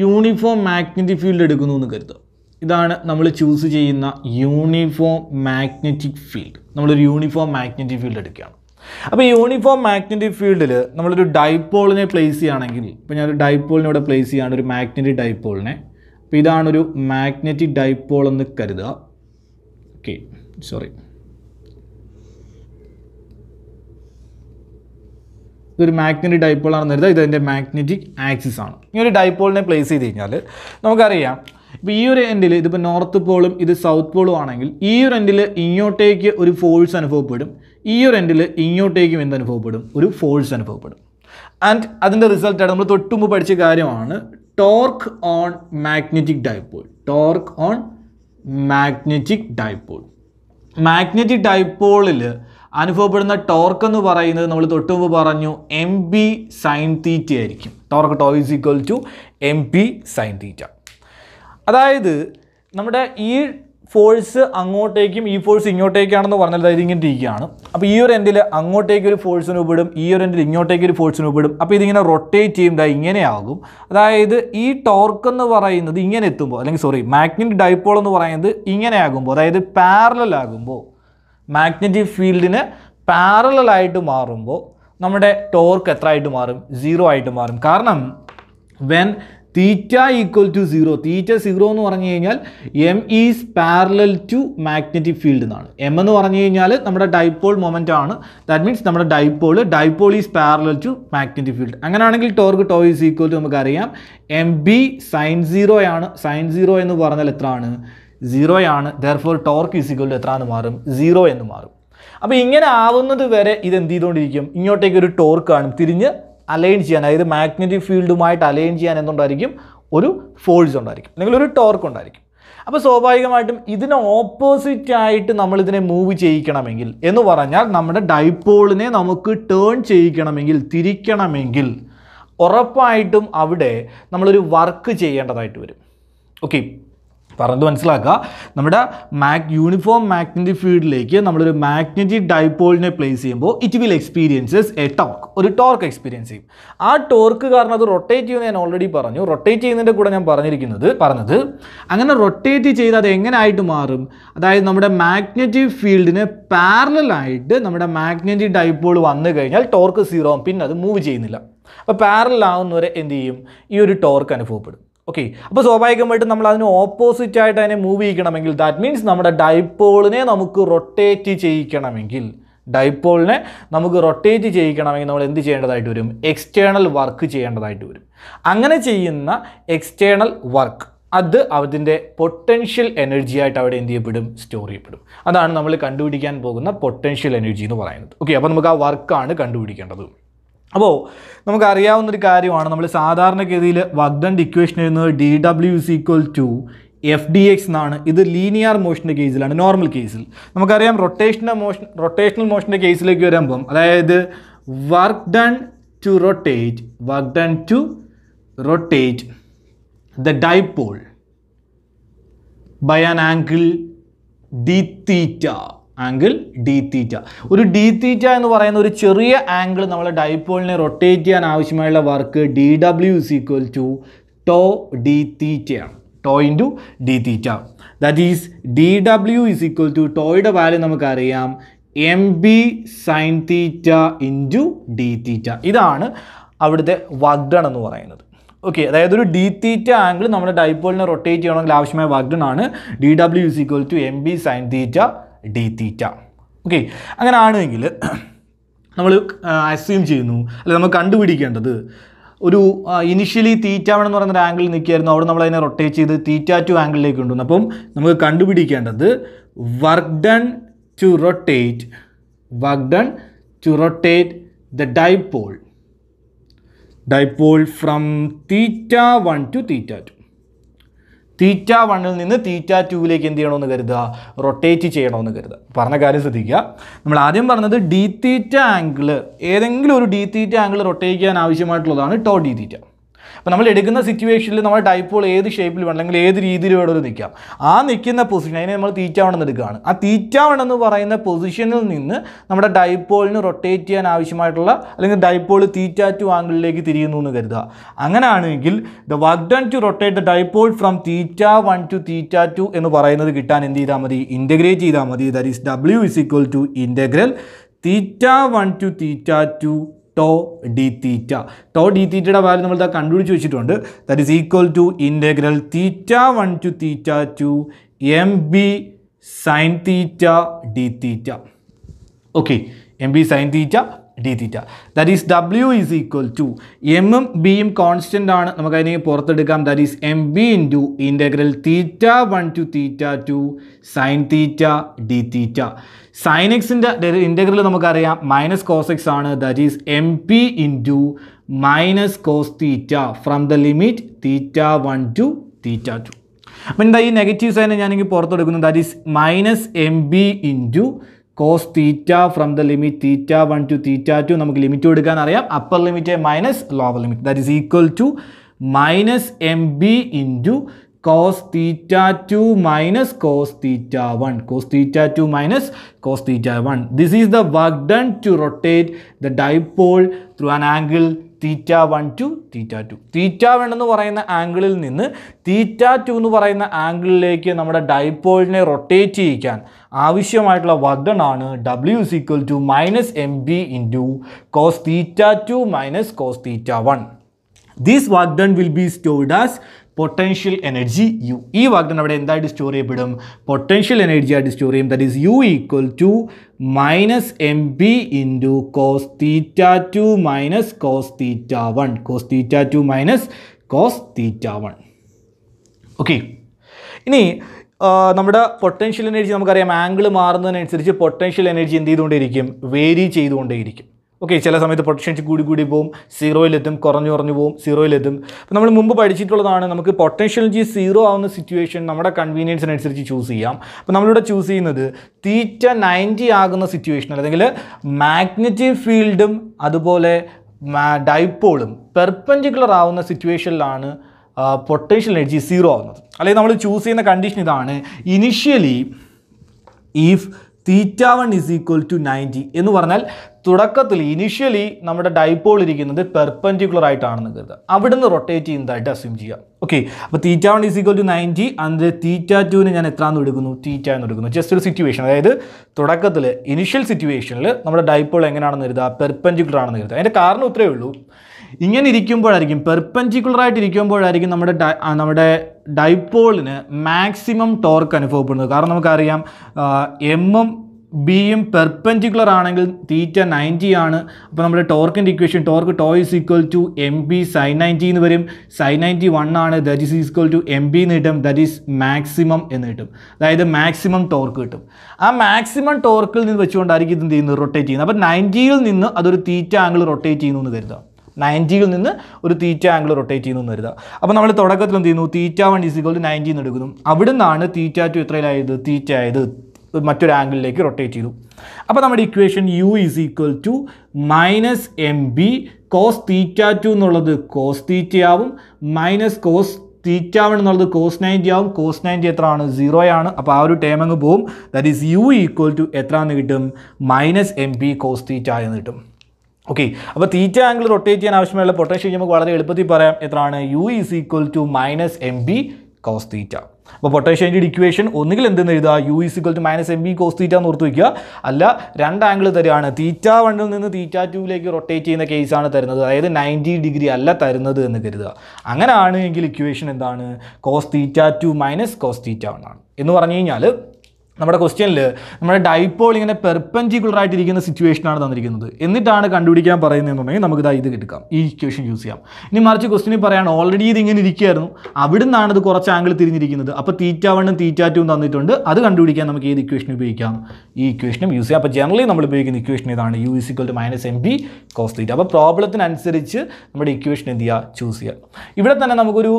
യൂണിഫോം മാഗ്നറ്റിക് ഫീൽഡ് എടുക്കുന്നു എന്ന് കരുതുക ഇതാണ് നമ്മൾ ചൂസ് ചെയ്യുന്ന യൂണിഫോം മാഗ്നറ്റിക് ഫീൽഡ് നമ്മളൊരു യൂണിഫോം മാഗ്നറ്റിക് ഫീൽഡ് എടുക്കുകയാണ് അപ്പോൾ യൂണിഫോം മാഗ്നറ്റിക് ഫീൽഡിൽ നമ്മളൊരു ഡൈപോളിനെ പ്ലേസ് ചെയ്യുകയാണെങ്കിൽ ഇപ്പോൾ ഞാനൊരു ഡൈപോളിനെ ഇവിടെ പ്ലേസ് ചെയ്യുകയാണ് ഒരു മാഗ്നറ്റിക് ഡൈപോളിനെ അപ്പോൾ ഇതാണൊരു മാഗ്നറ്റിക് ഡൈപോൾ എന്ന് കരുതുക ഓക്കെ സോറി ഇതൊരു മാഗ്നറ്റിക് ഡൈപ്പോളാണെന്ന് കരുതുക ഇതിൻ്റെ മാഗ്നറ്റിക് ആക്സിസ് ആണ് ഈ ഒരു ഡൈപ്പോളിനെ പ്ലേസ് ചെയ്ത് കഴിഞ്ഞാൽ നമുക്കറിയാം ഇപ്പോൾ ഈ ഒരു എൻഡിൽ ഇതിപ്പോൾ നോർത്ത് പോളും ഇത് സൗത്ത് പോളും ആണെങ്കിൽ ഈ ഒരു എൻഡിൽ ഇങ്ങോട്ടേക്ക് ഒരു ഫോഴ്സ് അനുഭവപ്പെടും ഈ ഒരു എൻഡിൽ ഇങ്ങോട്ടേക്കും എന്ത് അനുഭവപ്പെടും ഒരു ഫോഴ്സ് അനുഭവപ്പെടും ആൻഡ് അതിൻ്റെ റിസൾട്ടായിട്ട് നമ്മൾ തൊട്ടുമുമ്പ് പഠിച്ച കാര്യമാണ് torque on magnetic dipole torque on magnetic dipole magnetic ഡൈപ്പോളിൽ അനുഭവപ്പെടുന്ന ടോർക്ക് എന്ന് പറയുന്നത് നമ്മൾ തൊട്ടുമുമ്പ് പറഞ്ഞു എം പി സൈൻ തീറ്റ ആയിരിക്കും torque tau is equal to M P sine theta അതായത് നമ്മുടെ ഈ ഫോഴ്സ് അങ്ങോട്ടേക്കും ഈ ഫോഴ്സ് ഇങ്ങോട്ടേക്കാണെന്ന് പറഞ്ഞാൽ അതായത് ഇങ്ങനെ ഇരിക്കുകയാണ് അപ്പോൾ ഈ ഒരു എൻഡിൽ അങ്ങോട്ടേക്ക് ഒരു ഫോഴ്സ് രൂപപ്പെടും ഈ ഒരു എൻഡിൽ ഇങ്ങോട്ടേക്ക് ഒരു ഫോഴ്സ് രൂപപ്പെടും അപ്പോൾ ഇതിങ്ങനെ റൊട്ടേറ്റ് ചെയ്യുമ്പോൾ ഇങ്ങനെയാകും അതായത് ഈ ടോർക്ക് എന്ന് പറയുന്നത് ഇങ്ങനെ എത്തുമ്പോൾ അല്ലെങ്കിൽ സോറി മാഗ്നറ്റിക് ഡൈപ്പോൾ എന്ന് പറയുന്നത് ഇങ്ങനെ ആകുമ്പോൾ അതായത് പാരലൽ മാഗ്നറ്റിക് ഫീൽഡിന് പാരലായിട്ട് മാറുമ്പോൾ നമ്മുടെ ടോർക്ക് എത്ര ആയിട്ട് മാറും സീറോ ആയിട്ട് മാറും കാരണം when theta equal to zero theta zero എന്ന് പറഞ്ഞു കഴിഞ്ഞാൽ M is parallel to magnetic field എന്നാണ് എം എന്ന് പറഞ്ഞു കഴിഞ്ഞാൽ നമ്മുടെ ഡൈപ്പോൾ മൊമെൻ്റ് ആണ് ദാറ്റ് മീൻസ് നമ്മുടെ dipole dipole is parallel to magnetic field അങ്ങനെയാണെങ്കിൽ torque tau is equal to നമുക്കറിയാം എം ബി സൈൻ ആണ് സൈൻ സീറോ എന്ന് പറഞ്ഞാൽ എത്രയാണ് സീറോയാണ് ദർ ഫോർ ടോർക്ക് ഈസിക്വൽ എത്ര എന്ന് മാറും സീറോ എന്ന് മാറും അപ്പോൾ ഇങ്ങനെ ആവുന്നത് വരെ ഇത് എന്ത് ചെയ്തുകൊണ്ടിരിക്കും ഇങ്ങോട്ടേക്ക് ഒരു ടോർക്ക് കാണും തിരിഞ്ഞ് അലൈൻ ചെയ്യാൻ അതായത് മാഗ്നറ്റിക് ഫീൽഡുമായിട്ട് അലൈൻ ചെയ്യാൻ എന്തുണ്ടായിരിക്കും ഒരു ഫോഴ്സ് ഉണ്ടായിരിക്കും അല്ലെങ്കിൽ ഒരു ടോർക്ക് ഉണ്ടായിരിക്കും അപ്പോൾ സ്വാഭാവികമായിട്ടും ഇതിന് ഓപ്പോസിറ്റ് ആയിട്ട് നമ്മൾ ഇതിനെ മൂവ് ചെയ്യിക്കണമെങ്കിൽ എന്ന് പറഞ്ഞാൽ നമ്മുടെ ഡൈപ്പോളിനെ നമുക്ക് ടേൺ ചെയ്യിക്കണമെങ്കിൽ തിരിക്കണമെങ്കിൽ ഉറപ്പായിട്ടും അവിടെ നമ്മളൊരു വർക്ക് ചെയ്യേണ്ടതായിട്ട് വരും ഓക്കെ പറഞ്ഞത് മനസ്സിലാക്കുക നമ്മുടെ മാഗ് യൂണിഫോം മാഗ്നറ്റിക് ഫീൽഡിലേക്ക് നമ്മളൊരു മാഗ്നറ്റിക് ഡൈപോളിനെ പ്ലേസ് ചെയ്യുമ്പോൾ it will experiences a torque ഒരു ടോർക്ക് എക്സ്പീരിയൻസ് ചെയ്യും ആ ടോർക്ക് കാരണം അത് റൊട്ടേറ്റ് ചെയ്യുമെന്ന് ഞാൻ ഓൾറെഡി പറഞ്ഞു റൊട്ടേറ്റ് ചെയ്യുന്നതിൻ്റെ കൂടെ ഞാൻ പറഞ്ഞിരിക്കുന്നത് പറഞ്ഞത് അങ്ങനെ റൊട്ടേറ്റ് ചെയ്ത് അത് എങ്ങനെയായിട്ട് മാറും അതായത് നമ്മുടെ മാഗ്നറ്റിക് ഫീൽഡിന് പാരലായിട്ട് നമ്മുടെ മാഗ്നറ്റിക് ഡൈപോൾ വന്നു കഴിഞ്ഞാൽ ടോർക്ക് സീറോ പിന്നെ അത് മൂവ് ചെയ്യുന്നില്ല അപ്പോൾ പാരലാവുന്നവരെ എന്ത് ചെയ്യും ഈ ഒരു ടോർക്ക് അനുഭവപ്പെടും ഓക്കെ അപ്പോൾ സ്വാഭാവികമായിട്ടും നമ്മൾ അതിന് ഓപ്പോസിറ്റ് ആയിട്ട് അതിനെ മൂവ് ചെയ്യിക്കണമെങ്കിൽ ദാറ്റ് മീൻസ് നമ്മുടെ ഡൈപ്പോളിനെ നമുക്ക് റൊട്ടേറ്റ് ചെയ്യിക്കണമെങ്കിൽ ഡൈപ്പോളിനെ നമുക്ക് റൊട്ടേറ്റ് ചെയ്യിക്കണമെങ്കിൽ നമ്മൾ എന്ത് ചെയ്യേണ്ടതായിട്ട് വരും എക്സ്റ്റേണൽ വർക്ക് ചെയ്യേണ്ടതായിട്ട് വരും അങ്ങനെ ചെയ്യുന്ന എക്സ്റ്റേണൽ വർക്ക് അത് അതിൻ്റെ പൊട്ടൻഷ്യൽ എനർജി ആയിട്ട് അവിടെ എന്ത് ചെയ്യപ്പെടും സ്റ്റോർ ചെയ്യപ്പെടും അതാണ് നമ്മൾ കണ്ടുപിടിക്കാൻ പോകുന്ന പൊട്ടൻഷ്യൽ എനർജി എന്ന് പറയുന്നത് ഓക്കെ അപ്പോൾ നമുക്ക് ആ വർക്കാണ് കണ്ടുപിടിക്കേണ്ടത് അപ്പോൾ നമുക്കറിയാവുന്നൊരു കാര്യമാണ് നമ്മൾ സാധാരണഗതിയിൽ വഗ്ദണ്ട് ഇക്വേഷൻ എഴുതുന്നത് D W is equal to F D X എന്നാണ് ഇത് ലീനിയർ മോഷൻ്റെ കേസിലാണ് നോർമൽ കേസിൽ നമുക്കറിയാം റൊട്ടേഷണൽ മോഷൻ റൊട്ടേഷണൽ മോഷൻ്റെ കേസിലേക്ക് വരുമ്പം അതായത് work done to rotate work done to rotate the dipole by an angle D theta angle D theta ഒരു D തീറ്റ എന്ന് പറയുന്ന ഒരു ചെറിയ ആംഗിൾ നമ്മൾ ഡൈപോളിനെ റൊട്ടേറ്റ് ചെയ്യാൻ ആവശ്യമായുള്ള work D W is equal to tau D തീറ്റയാണ് tau into D theta that is D W is equal to ടോയുടെ വാല്യൂ നമുക്കറിയാം M B sine theta into D theta ഇതാണ് അവിടുത്തെ വഗ്ഡൺ എന്ന് പറയുന്നത് ഓക്കെ അതായത് ഒരു ഡി തീറ്റ ആംഗിൾ നമ്മുടെ ഡൈപോളിനെ റൊട്ടേറ്റ് ചെയ്യണമെങ്കിൽ ആവശ്യമായ വഗ്ഡൺ ആണ് D W is equal to M B sine theta D theta okay അങ്ങനെ ആണെങ്കിൽ നമ്മൾ അസ്യൂം ചെയ്യുന്നു അല്ല നമ്മൾ കണ്ടുപിടിക്കേണ്ടത് ഒരു ഇനിഷ്യലി തീറ്റ വൺ എന്ന് പറയുന്ന ഒരു ആംഗിളിൽ നിൽക്കുകയായിരുന്നു അവിടെ നമ്മൾ അതിനെ റൊട്ടേറ്റ് ചെയ്ത് തീറ്റ ടു ആംഗിളിലേക്ക് കൊണ്ടുവന്നു അപ്പം നമുക്ക് കണ്ടുപിടിക്കേണ്ടത് work done to rotate work done to rotate the dipole dipole from theta one to theta two theta വണ്ണിൽ നിന്ന് തീറ്റ ടൂവിലേക്ക് എന്ത് ചെയ്യണമെന്ന് കരുതുക റൊട്ടേറ്റ് ചെയ്യണമെന്ന് കരുതുക പറഞ്ഞ കാര്യം ശ്രദ്ധിക്കുക നമ്മൾ ആദ്യം പറഞ്ഞത് ഡി തീറ്റ ആംഗിൾ ഏതെങ്കിലും ഒരു ഡി തീറ്റ ആംഗിൾ റൊട്ടേറ്റ് ചെയ്യാൻ ആവശ്യമായിട്ടുള്ളതാണ് ടോ ഡി തീറ്റ അപ്പോൾ നമ്മൾ എടുക്കുന്ന സിറ്റുവേഷനിൽ നമ്മൾ ഡൈപ്പോൾ ഏത് ഷേപ്പിൽ വേണം അല്ലെങ്കിൽ ഏത് രീതിയിൽ വേണമെങ്കിലും നിൽക്കാം ആ നിൽക്കുന്ന പൊസിഷൻ അതിനെ നമ്മൾ തീറ്റാവണമെന്ന് എടുക്കുകയാണ് ആ എന്ന് പറയുന്ന പൊസിഷനിൽ നിന്ന് നമ്മുടെ ഡൈപ്പോളിന് റൊട്ടേറ്റ് ചെയ്യാൻ ആവശ്യമായിട്ടുള്ള അല്ലെങ്കിൽ ഡൈപ്പോൾ തീറ്റ ടു ആംഗിളിലേക്ക് തിരിയുന്നു എന്ന് കരുതുക അങ്ങനെയാണെങ്കിൽ the work done to rotate the dipole from theta one to theta two എന്ന് പറയുന്നത് കിട്ടാൻ എന്ത് ചെയ്താൽ മതി ഇൻറ്റഗ്രേറ്റ് ചെയ്താൽ മതി that is W is equal to integral theta one to theta two tau D theta tau D തീറ്റയുടെ value നമ്മൾ ഇതാ കണ്ടുപിടിച്ച് വെച്ചിട്ടുണ്ട് that is equal to integral theta one to theta two M B sine theta D theta okay M B sine theta D theta that is W is equal to എമ്മും ബിയും constant ആണ് നമുക്ക് അതിനെ പുറത്തെടുക്കാം that is M B into integral theta one to theta two sine theta D theta സൈനിക്സിൻ്റെ integral നമുക്കറിയാം minus cos X ആണ് that is M P into minus cos theta from the limit theta one to theta two അപ്പം എന്താ ഈ negative സൈനെ ഞാനെങ്കിൽ പുറത്തെടുക്കുന്നു that is minus M B into cos theta from the limit theta one to theta two നമുക്ക് limit കൊടുക്കാൻ അറിയാം upper limit minus lower limit that is equal to minus M B into cos theta two minus cos theta one cos theta two minus cos theta one this is the work done to rotate the dipole through an angle theta one to theta two theta one എന്ന് പറയുന്ന ആംഗിളിൽ നിന്ന് തീറ്റ two എന്ന് പറയുന്ന ആംഗിളിലേക്ക് നമ്മുടെ ഡൈപ്പോളിനെ rotate ചെയ്യിക്കാൻ ആവശ്യമായിട്ടുള്ള work done ആണ് W is equal to minus M B into cos theta two minus cos theta one this work done will be stored as potential energy U ഈ വാഗ്ദാനം അവിടെ എന്തായിട്ട് സ്റ്റോർ ചെയ്യപ്പെടും പൊട്ടൻഷ്യൽ എനർജി ആയിട്ട് store ചെയ്യും that is U equal to minus M B into cos theta two minus cos theta one cos theta two minus cos theta one okay ഇനി നമ്മുടെ potential energy നമുക്കറിയാം ആംഗിൾ മാറുന്നതിനനുസരിച്ച് potential energy എന്ത് ചെയ്തുകൊണ്ടേയിരിക്കും vary ചെയ്തുകൊണ്ടേയിരിക്കും okay ചില സമയത്ത് പൊട്ടൻഷ്യൻസ് കൂടി കൂടി പോവും സീറോയിലെത്തും കുറഞ്ഞു കുറഞ്ഞു പോവും സീറോയിലെത്തും അപ്പോൾ നമ്മൾ മുമ്പ് പഠിച്ചിട്ടുള്ളതാണ് നമുക്ക് പൊട്ടൻഷ്യൽ ജി സീറോ ആവുന്ന സിറ്റുവേഷൻ നമ്മുടെ കൺവീനിയൻസിനനുസരിച്ച് ചൂസ് ചെയ്യാം അപ്പോൾ നമ്മളിവിടെ ചൂസ് ചെയ്യുന്നത് തീറ്റ നയൻറ്റി ആകുന്ന സിറ്റുവേഷൻ അല്ലെങ്കിൽ മാഗ്നറ്റീവ് ഫീൽഡും അതുപോലെ ഡൈപ്പോളും പെർപ്പൻഡിക്കുലർ ആവുന്ന സിറ്റുവേഷനിലാണ് പൊട്ടൻഷ്യൽ എനർജി സീറോ ആവുന്നത് അല്ലെങ്കിൽ നമ്മൾ ചൂസ് ചെയ്യുന്ന കണ്ടീഷൻ ഇതാണ് initially if theta one is equal to ninety എന്ന് പറഞ്ഞാൽ തുടക്കത്തിൽ ഇനിഷ്യലി നമ്മുടെ ഡൈപോൾ ഇരിക്കുന്നത് പെർപ്പൻഡിക്കുലർ ആയിട്ടാണെന്ന് കരുതുക അവിടുന്ന് റൊട്ടേറ്റ് ചെയ്യുന്നതായിട്ട് അസ്യൂം ചെയ്യുക ഓക്കെ അപ്പോൾ theta one is equal to ninety അത് തീറ്റ ടുവിന് ഞാൻ എന്ന് എടുക്കുന്നു തീറ്റ എന്ന് എടുക്കുന്നു ജസ്റ്റ് ഒരു സിറ്റുവേഷൻ അതായത് തുടക്കത്തിൽ ഇനിഷ്യൽ സിറ്റുവേഷനിൽ നമ്മുടെ ഡൈപോൾ എങ്ങനെയാണെന്ന് കരുതുക പെർപ്പൻഡിക്കുലർ ആണെന്ന് കരുതുക അതിൻ്റെ കാരണം ഇത്രയേ ഉള്ളൂ ഇങ്ങനെ ഇരിക്കുമ്പോഴായിരിക്കും പെർപ്പൻറ്റിക്കുലറായിട്ട് ഇരിക്കുമ്പോഴായിരിക്കും നമ്മുടെ നമ്മുടെ ഡൈപോളിന് മാക്സിമം ടോർക്ക് അനുഭവപ്പെടുന്നത് കാരണം നമുക്കറിയാം എമ്മും ബിയും പെർപ്പൻറ്റിക്കുലർ ആണെങ്കിൽ തീറ്റ നയൻറ്റി ആണ് അപ്പോൾ നമ്മുടെ ടോർക്കിൻ്റെ equation torque tau is equal to M B sine ninety എന്ന് വരും സൈ നയൻറ്റി വൺ ആണ് that is equal to M B എന്ന് കിട്ടും ദറ്റ് ഈസ് മാക്സിമം എന്ന് കിട്ടും അതായത് മാക്സിമം ടോർക്ക് കിട്ടും ആ മാക്സിമം ടോർക്കിൽ നിന്ന് വെച്ചുകൊണ്ടായിരിക്കും ഇത് എന്ത് ചെയ്യുന്നത് റൊട്ടേറ്റ് ചെയ്യുന്നത് അപ്പോൾ നയൻറ്റിയിൽ നിന്ന് അതൊരു തീറ്റ ആംഗിൾ റൊട്ടേറ്റ് ചെയ്യുന്നു എന്ന് കരുതാം നയൻറ്റിയിൽ നിന്ന് ഒരു തീറ്റ ആംഗിൾ റൊട്ടേറ്റ് ചെയ്യുന്നു എന്ന് കരുതുക അപ്പോൾ നമ്മൾ തുടക്കത്തിൽ എന്ത് ചെയ്യുന്നു തീറ്റ വൺ ഈസിക്വൽ ടു എന്ന് എടുക്കുന്നു അവിടെ നിന്നാണ് തീറ്റ ടു എത്രയിലായത് തീറ്റ ആയത് മറ്റൊരു ആംഗിളിലേക്ക് റൊട്ടേറ്റ് ചെയ്തു അപ്പോൾ നമ്മുടെ equation U is equal to minus M B cos theta two എന്നുള്ളത് കോസ് തീറ്റയാവും മൈനസ് കോസ് തീറ്റ വൺ എന്നുള്ളത് കോസ് നയൻറ്റി ആവും കോസ് നയൻറ്റി എത്ര ആണ് സീറോ ആണ് അപ്പോൾ ആ ഒരു ടേം അങ്ങ് പോവും that is U equal to എത്ര എന്ന് കിട്ടും minus M B cos theta എന്ന് കിട്ടും ഓക്കെ അപ്പോൾ തീറ്റ ആംഗിൾ റൊട്ടേറ്റ് ചെയ്യാൻ ആവശ്യമുള്ള പൊട്ടൻഷ്യൽ നമുക്ക് വളരെ എളുപ്പത്തിൽ പറയാം എത്രയാണ് U is equal to minus M B cos theta അപ്പോൾ പൊട്ടൻഷ്യൻ്റെ ഇക്വേഷൻ ഒന്നുകിൽ എന്തെന്ന് എഴുതുക U is equal to minus M B cos theta എന്ന് ഓർത്ത് വയ്ക്കുക അല്ല രണ്ട് ആംഗിൾ തരികയാണ് തീറ്റ വണ്ണിൽ നിന്ന് തീറ്റ ടൂവിലേക്ക് റൊട്ടേറ്റ് ചെയ്യുന്ന കേസാണ് തരുന്നത് അതായത് നയൻറ്റി ഡിഗ്രി അല്ല തരുന്നത് എന്ന് കരുതുക അങ്ങനെയാണ് എങ്കിൽ ഇക്വേഷൻ എന്താണ് cos theta two minus cos theta വണ്ണാണ് എന്ന് പറഞ്ഞു കഴിഞ്ഞാൽ നമ്മുടെ ക്വസ്റ്റ്യനിൽ നമ്മുടെ ഡൈപ്പോൾ ഇങ്ങനെ പെർപ്പൻഡിക്കുലർ ആയിട്ടിരിക്കുന്ന സിറ്റുവേഷനാണ് തന്നിരിക്കുന്നത് എന്നിട്ടാണ് കണ്ടുപിടിക്കാൻ പറയുന്നതെന്നുണ്ടെങ്കിൽ നമുക്ക് ഇതാ ഇത് കിട്ടും ഈ ഇക്വേഷൻ യൂസ് ചെയ്യാം ഇനി മറിച്ച് ക്വസ്റ്റിനിൽ പറയാണ് ഓൾറെഡി ഇത് ഇങ്ങനെ ഇരിക്കുകയായിരുന്നു അവിടെ നിന്നാണ് ഇത് കുറച്ച് ആംഗിൾ തിരിഞ്ഞിരിക്കുന്നത് അപ്പോൾ തീറ്റ വണ്ണും തീറ്റ ടൂവും തന്നിട്ടുണ്ട് അത് കണ്ടുപിടിക്കാൻ നമുക്ക് ഏത് ഇക്വേഷൻ ഉപയോഗിക്കാം ഈ ഇക്വേഷനും യൂസ് ചെയ്യാം അപ്പോൾ ജനറലി നമ്മൾ ഉപയോഗിക്കുന്ന ഇക്വേഷൻ ഇതാണ് U is equal to minus M B cos theta അപ്പോൾ പ്രോബ്ലത്തിനനുസരിച്ച് നമ്മുടെ ഇക്വേഷൻ എന്ത് ചെയ്യുക ചൂസ് ചെയ്യുക ഇവിടെ തന്നെ നമുക്കൊരു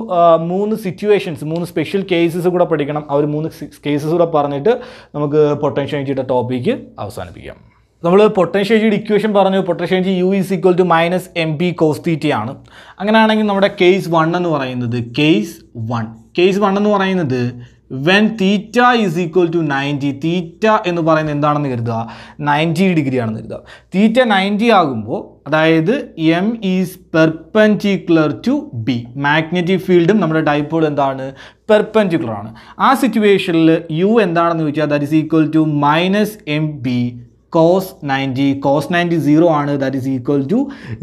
മൂന്ന് സിറ്റുവേഷൻസ് മൂന്ന് സ്പെഷ്യൽ കേസസ് കൂടെ പഠിക്കണം ആ ഒരു മൂന്ന് കേസസ് കൂടെ പറഞ്ഞിട്ട് നമുക്ക് പൊട്ടൻഷ്യൽ എനർജിയുടെ ടോപ്പിക്ക് അവസാനിപ്പിക്കാം നമ്മൾ പൊട്ടൻഷ്യൽ എനർജിയുടെ ഇക്വേഷൻ പറഞ്ഞു potential energy U is equal to minus M P ആണ് അങ്ങനെയാണെങ്കിൽ നമ്മുടെ കേസ് വൺ എന്ന് പറയുന്നത് കേസ് വൺ കേസ് വൺ എന്ന് പറയുന്നത് when theta is equal to ninety theta എന്ന് പറയുന്നത് എന്താണെന്ന് കരുതുക നയൻറ്റി ഡിഗ്രി ആണെന്ന് കരുതുക തീറ്റ നയൻറ്റി ആകുമ്പോൾ അതായത് M is perpendicular to B magnetic ഫീൽഡും നമ്മുടെ ഡൈപ്പോൾ എന്താണ് പെർപ്പൻറ്റിക്കുലർ ആണ് ആ സിറ്റുവേഷനിൽ യു എന്താണെന്ന് ചോദിച്ചാൽ that is equal to minus M B cos ninety cos ninety zero ആണ് that is equal to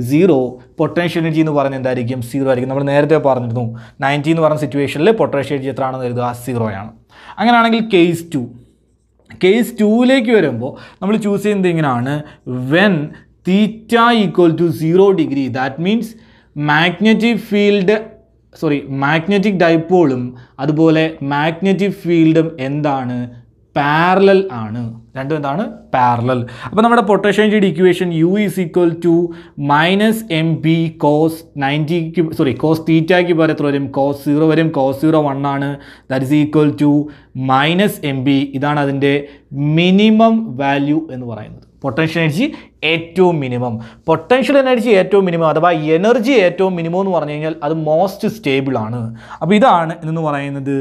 zero potential energy എന്ന് പറഞ്ഞാൽ എന്തായിരിക്കും സീറോ ആയിരിക്കും നമ്മൾ നേരത്തെ പറഞ്ഞിരുന്നു നയൻറ്റി എന്ന് പറഞ്ഞ സിറ്റുവേഷനിൽ പൊട്ടൻഷ്യൽ എനർജി എത്രയാണെന്ന് എഴുതുക സീറോയാണ് അങ്ങനെയാണെങ്കിൽ കേസ് ടു കേസ് ടുവിലേക്ക് വരുമ്പോൾ നമ്മൾ ചൂസ് ചെയ്യുന്നത് ഇങ്ങനെയാണ് when theta equal to zero degree that means magnetic field sorry magnetic ഡൈപ്പോളും അതുപോലെ മാഗ്നറ്റിക് ഫീൽഡും എന്താണ് പാരലൽ ആണ് രണ്ടും എന്താണ് പാരലൽ അപ്പോൾ നമ്മുടെ potential energy equation U is equal to minus M P cos നയൻറ്റിക്ക് സോറി കോസ് തീറ്റയ്ക്ക് പകരം എത്ര വരും കോസ് സീറോ വരും കോസ് സീറോ വൺ ആണ് that is equal to minus M P ഇതാണ് അതിൻ്റെ മിനിമം വാല്യൂ എന്ന് പറയുന്നത് പൊട്ടൻഷ്യൽ എനർജി ഏറ്റവും മിനിമം പൊട്ടൻഷ്യൽ എനർജി ഏറ്റവും മിനിമം അഥവാ എനർജി ഏറ്റവും മിനിമം എന്ന് പറഞ്ഞു കഴിഞ്ഞാൽ അത് മോസ്റ്റ് സ്റ്റേബിൾ ആണ് അപ്പോൾ ഇതാണ് എന്ന് പറയുന്നത്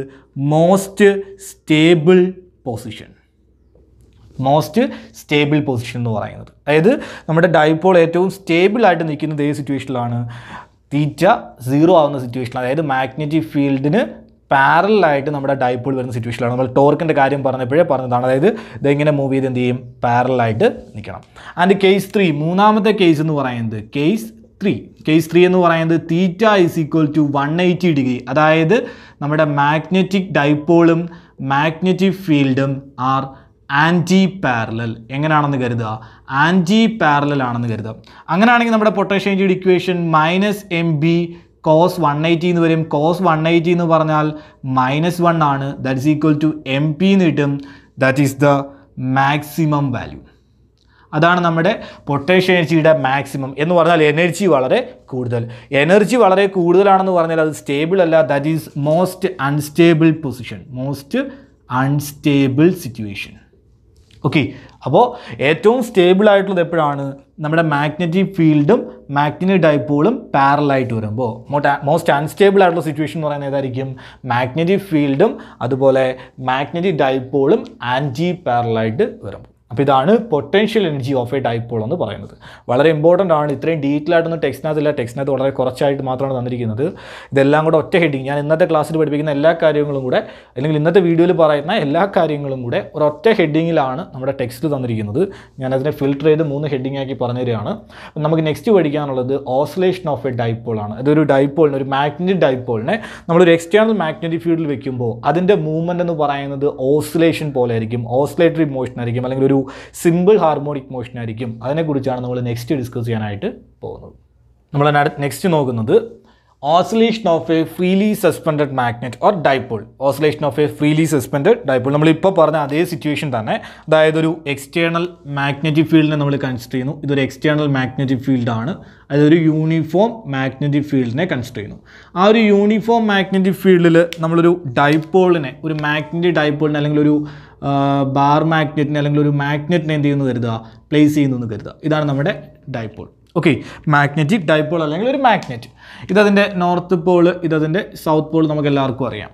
most stable position most stable position എന്ന് പറയുന്നത് അതായത് നമ്മുടെ ഡൈപ്പോൾ ഏറ്റവും സ്റ്റേബിൾ ആയിട്ട് നിൽക്കുന്നത് ഏത് സിറ്റുവേഷനിലാണ് തീറ്റ സീറോ ആവുന്ന സിറ്റുവേഷൻ അതായത് മാഗ്നറ്റിക് ഫീൽഡിന് പാരലായിട്ട് നമ്മുടെ ഡൈപ്പോൾ വരുന്ന സിറ്റുവേഷനിലാണ് നമ്മൾ ടോർക്കിൻ്റെ കാര്യം പറഞ്ഞപ്പോഴേ പറഞ്ഞതാണ് അതായത് ഇതെങ്ങനെ മൂവ് ചെയ്ത് എന്ത് ചെയ്യും പാരലായിട്ട് നിൽക്കണം ആൻഡ് കേസ് ത്രീ മൂന്നാമത്തെ കേസ് എന്ന് പറയുന്നത് കേസ് ത്രീ കേസ് ത്രീ എന്ന് പറയുന്നത് theta is equal to one eighty degree അതായത് നമ്മുടെ മാഗ്നറ്റിക് ഡൈപ്പോളും മാഗ്നറ്റിക് ഫീൽഡും ആർ ആൻറ്റി പാരലൽ എങ്ങനെയാണെന്ന് കരുതുക ആൻറ്റി പാരലൽ ആണെന്ന് കരുതുക അങ്ങനെയാണെങ്കിൽ നമ്മുടെ potential equation minus M B cos one eighty എന്ന് വരും കോസ് വൺ എയ്റ്റി എന്ന് പറഞ്ഞാൽ മൈനസ് വൺ ആണ് that is equal to M P എന്ന് കിട്ടും that is the maximum value അതാണ് നമ്മുടെ പൊട്ടേഷ്യൽ എനർജിയുടെ മാക്സിമം എന്ന് പറഞ്ഞാൽ എനർജി വളരെ കൂടുതൽ എനർജി വളരെ കൂടുതലാണെന്ന് പറഞ്ഞാൽ അത് സ്റ്റേബിൾ അല്ല that is most unstable position most unstable situation okay അപ്പോൾ ഏറ്റവും സ്റ്റേബിൾ ആയിട്ടുള്ളത് എപ്പോഴാണ് നമ്മുടെ മാഗ്നറ്റിക് ഫീൽഡും മാഗ്നറ്റിക് ഡൈപ്പോളും പാരലായിട്ട് വരുമ്പോൾ മോസ്റ്റ് അൺസ്റ്റേബിൾ ആയിട്ടുള്ള സിറ്റുവേഷൻ എന്ന് പറയുന്നത് ഏതായിരിക്കും മാഗ്നറ്റിക് ഫീൽഡും അതുപോലെ മാഗ്നറ്റിക് ഡൈപ്പോളും ആൻറ്റി പാരലായിട്ട് വരുമ്പോൾ അപ്പോൾ ഇതാണ് potential energy of a dipole എന്ന് പറയുന്നത് വളരെ ഇമ്പോർട്ടൻ്റ് ആണ് ഇത്രയും ഡീറ്റെയിൽ ആയിട്ടൊന്നും ടെക്സ്റ്റിനകത്തില്ല ടെക്സ്റ്റിനകത്ത് വളരെ കുറച്ചായിട്ട് മാത്രമാണ് തന്നിരിക്കുന്നത് ഇതെല്ലാം കൂടെ ഒറ്റ ഹെഡിങ് ഞാൻ ഇന്നത്തെ ക്ലാസ്സിൽ പഠിപ്പിക്കുന്ന എല്ലാ കാര്യങ്ങളും കൂടെ അല്ലെങ്കിൽ ഇന്നത്തെ വീഡിയോയിൽ പറയുന്ന എല്ലാ കാര്യങ്ങളും കൂടെ ഒറ്റ ഹെഡിങ്ങിലാണ് നമ്മുടെ ടെക്സ്റ്റ് തന്നിരിക്കുന്നത് ഞാനതിനെ ഫിൽട്ടർ ചെയ്ത് മൂന്ന് ഹെഡിങ് ആക്കി പറഞ്ഞു തരികയാണ് നമുക്ക് നെക്സ്റ്റ് പഠിക്കാനുള്ളത് ഓസിലേഷൻ ഓഫ് എ ഡൈപ്പോൾ ആണ് ഇതൊരു ഡൈപ്പോളിന് ഒരു മാഗ്നറ്റിക് ഡൈപ്പോളിനെ നമ്മളൊരു എക്സ്റ്റേണൽ മാഗ്നറ്റിക് ഫീൽഡിൽ വെക്കുമ്പോൾ അതിൻ്റെ മൂവ്മെൻറ്റ് എന്ന് പറയുന്നത് ഓസിലേഷൻ പോലെ ആയിരിക്കും ഓസിലേറ്ററി മോഷൻ ആയിരിക്കും അല്ലെങ്കിൽ ഒരു സിമ്പിൾ ഹാർമോണിക് മോഷൻ ആയിരിക്കും അതിനെക്കുറിച്ചാണ് നമ്മൾ നെക്സ്റ്റ് ഡിസ്കസ് ചെയ്യാനായിട്ട് പോകുന്നത് നമ്മൾ നെക്സ്റ്റ് നോക്കുന്നത് oscillation of a freely suspended magnet or dipole oscillation of a freely suspended dipole നമ്മളിപ്പോൾ പറഞ്ഞ അതേ സിറ്റുവേഷൻ തന്നെ അതായത് ഒരു എക്സ്റ്റേണൽ മാഗ്നറ്റിക് ഫീൽഡിനെ നമ്മൾ കൺസിഡർ ചെയ്യുന്നു ഇതൊരു എക്സ്റ്റേണൽ മാഗ്നറ്റിക് ഫീൽഡാണ് അതായത് ഒരു യൂണിഫോം മാഗ്നറ്റിക് ഫീൽഡിനെ കൺസിഡർ ചെയ്യുന്നു ആ ഒരു യൂണിഫോം മാഗ്നറ്റിക് ഫീൽഡിൽ നമ്മളൊരു ഡൈപ്പോളിനെ ഒരു മാഗ്നറ്റിക് ഡൈപ്പോളിനെ അല്ലെങ്കിൽ ഒരു ബാർ മാഗ്നറ്റിനെ അല്ലെങ്കിൽ ഒരു മാഗ്നറ്റിനെ എന്ത് ചെയ്യുന്നു കരുതുക പ്ലേസ് ചെയ്യുന്നു എന്ന് കരുതുക ഇതാണ് നമ്മുടെ ഡൈപ്പോൾ ഓക്കെ മാഗ്നറ്റിക് ഡൈപ്പോൾ അല്ലെങ്കിൽ ഒരു മാഗ്നറ്റ് ഇതതിൻ്റെ നോർത്ത് പോൾ ഇതതിൻ്റെ സൗത്ത് പോൾ നമുക്ക് എല്ലാവർക്കും അറിയാം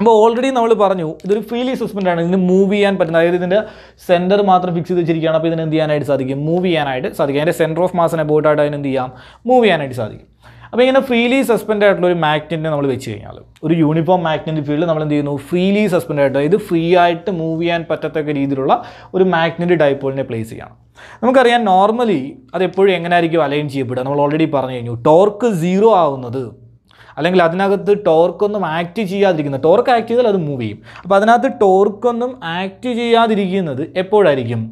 അപ്പോൾ ഓൾറെഡി നമ്മൾ പറഞ്ഞു ഇതൊരു ഫീലി സസ്പെൻഡ് ആണ് ഇതിന് മൂവ് ചെയ്യാൻ പറ്റുന്നത് അതായത് ഇതിൻ്റെ സെൻറ്റർ മാത്രം ഫിക്സ് ചെയ്ത് വെച്ചിരിക്കുകയാണ് അപ്പോൾ ഇതിന് എന്ത് ചെയ്യാനായിട്ട് സാധിക്കും മൂവ് ചെയ്യാനായിട്ട് സാധിക്കും അതിൻ്റെ സെൻറ്റർ ഓഫ് മാസിനെ ബോട്ടായിട്ട് അതിനെന്ത് എന്ത് ചെയ്യാം മൂവ് ചെയ്യാനായിട്ട് സാധിക്കും അപ്പോൾ ഇങ്ങനെ ഫ്രീലി സസ്പെൻഡ് ആയിട്ടുള്ള ഒരു മാഗ്നറ്റിനെ നമ്മൾ വെച്ച് കഴിഞ്ഞാൽ ഒരു യൂണിഫോം മാഗ്നറ്റിക് ഫീൽഡ് നമ്മൾ എന്ത് ചെയ്യുന്നു ഫ്രീലി സസ്പെൻഡ് ആയിട്ട് ഇത് ഫ്രീ ആയിട്ട് മൂവ് ചെയ്യാൻ പറ്റത്തക്ക രീതിയിലുള്ള ഒരു മാഗ്നറ്റിക് ഡൈപോളിനെ പ്ലേസ് ചെയ്യണം നമുക്കറിയാം നോർമലി അത് എപ്പോഴും എങ്ങനെയായിരിക്കും അലൈൻ ചെയ്യപ്പെടുക നമ്മൾ ഓൾറെഡി പറഞ്ഞു കഴിഞ്ഞു ടോർക്ക് സീറോ ആവുന്നത് അല്ലെങ്കിൽ അതിനകത്ത് ടോർക്കൊന്നും ആക്ട് ചെയ്യാതിരിക്കുന്നത് ടോർക്ക് ആക്ട് ചെയ്താൽ അത് മൂവ് ചെയ്യും അപ്പോൾ അതിനകത്ത് ടോർക്കൊന്നും ആക്ട് ചെയ്യാതിരിക്കുന്നത് എപ്പോഴായിരിക്കും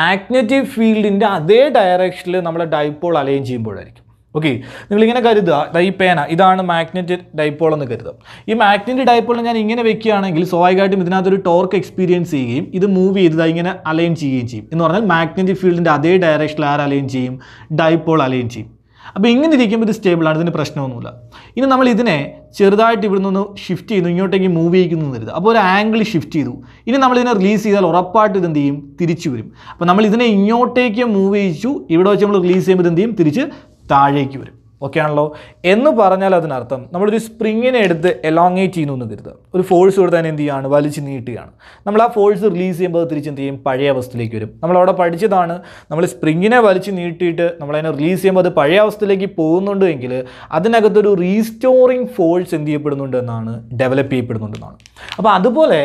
മാഗ്നറ്റിക് ഫീൽഡിൻ്റെ അതേ ഡയറക്ഷനിൽ നമ്മൾ ഡൈപ്പോൾ അലൈൻ ചെയ്യുമ്പോഴായിരിക്കും ഓക്കെ നിങ്ങളിങ്ങനെ കരുതുക ഈ പേന ഇതാണ് മാഗ്നറ്റ് ഡൈപ്പോൾ എന്ന് കരുതുക ഈ മാഗ്നറ്റ് ഡൈപ്പോൾ ഞാൻ ഇങ്ങനെ വെക്കുകയാണെങ്കിൽ സ്വാഭാവികമായിട്ടും ഇതിനകത്തൊരു ടോർക്ക് എക്സ്പീരിയൻസ് ചെയ്യുകയും ഇത് മൂവ് ചെയ്ത് ഇങ്ങനെ അലൈൻ ചെയ്യുകയും ചെയ്യും എന്ന് പറഞ്ഞാൽ മാഗ്നറ്റിക് ഫീൽഡിൻ്റെ അതേ ഡയറക്ഷൻ ആർ അലൈൻ ചെയ്യും ഡൈപ്പോൾ അലൈൻ ചെയ്യും അപ്പോൾ ഇങ്ങനെ ഇരിക്കുമ്പോൾ ഇത് സ്റ്റേബിളാണ് ഇതിന് പ്രശ്നമൊന്നുമില്ല ഇനി നമ്മൾ ഇതിനെ ചെറുതായിട്ട് ഇവിടെ നിന്ന് ഷിഫ്റ്റ് ചെയ്യുന്നു ഇങ്ങോട്ടേക്ക് മൂവ് ചെയ്യിക്കുന്നു തരുത് അപ്പോൾ ഒരു ആംഗിൾ ഷിഫ്റ്റ് ചെയ്തു ഇനി നമ്മൾ ഇതിനെ റിലീസ് ചെയ്താൽ ഉറപ്പായിട്ട് ഇത് എന്ത് ചെയ്യും തിരിച്ചു വരും അപ്പോൾ നമ്മൾ ഇതിനെ ഇങ്ങോട്ടേക്ക് മൂവ് ചെയ്യിച്ചു ഇവിടെ വെച്ച് നമ്മൾ റിലീസ് ചെയ്യുമ്പോൾ എന്ത് ചെയ്യും തിരിച്ച് താഴേക്ക് വരും ഓക്കെ ആണല്ലോ എന്ന് പറഞ്ഞാൽ അതിനർത്ഥം നമ്മളൊരു സ്പ്രിങ്ങിനെ എടുത്ത് എലോങ്ങേറ്റ് ചെയ്യുന്നു എന്ന് കരുതുക ഒരു ഫോഴ്സ് കൊടുത്താൽ എന്ത് ചെയ്യുകയാണ് വലിച്ചു നീട്ടുകയാണ് നമ്മൾ ആ ഫോഴ്സ് റിലീസ് ചെയ്യുമ്പോൾ തിരിച്ച് എന്ത് ചെയ്യും പഴയ അവസ്ഥയിലേക്ക് വരും നമ്മൾ അവിടെ പഠിച്ചതാണ് നമ്മൾ സ്പ്രിങ്ങിനെ വലിച്ചു നീട്ടിയിട്ട് നമ്മളതിനെ റിലീസ് ചെയ്യുമ്പോൾ അത് പഴയ അവസ്ഥയിലേക്ക് പോകുന്നുണ്ട് എങ്കിൽ അതിനകത്തൊരു റീസ്റ്റോറിങ് ഫോഴ്സ് എന്ത് ചെയ്യപ്പെടുന്നുണ്ട് എന്നാണ് ഡെവലപ്പ് ചെയ്യപ്പെടുന്നുണ്ടെന്നാണ് അപ്പോൾ അതുപോലെ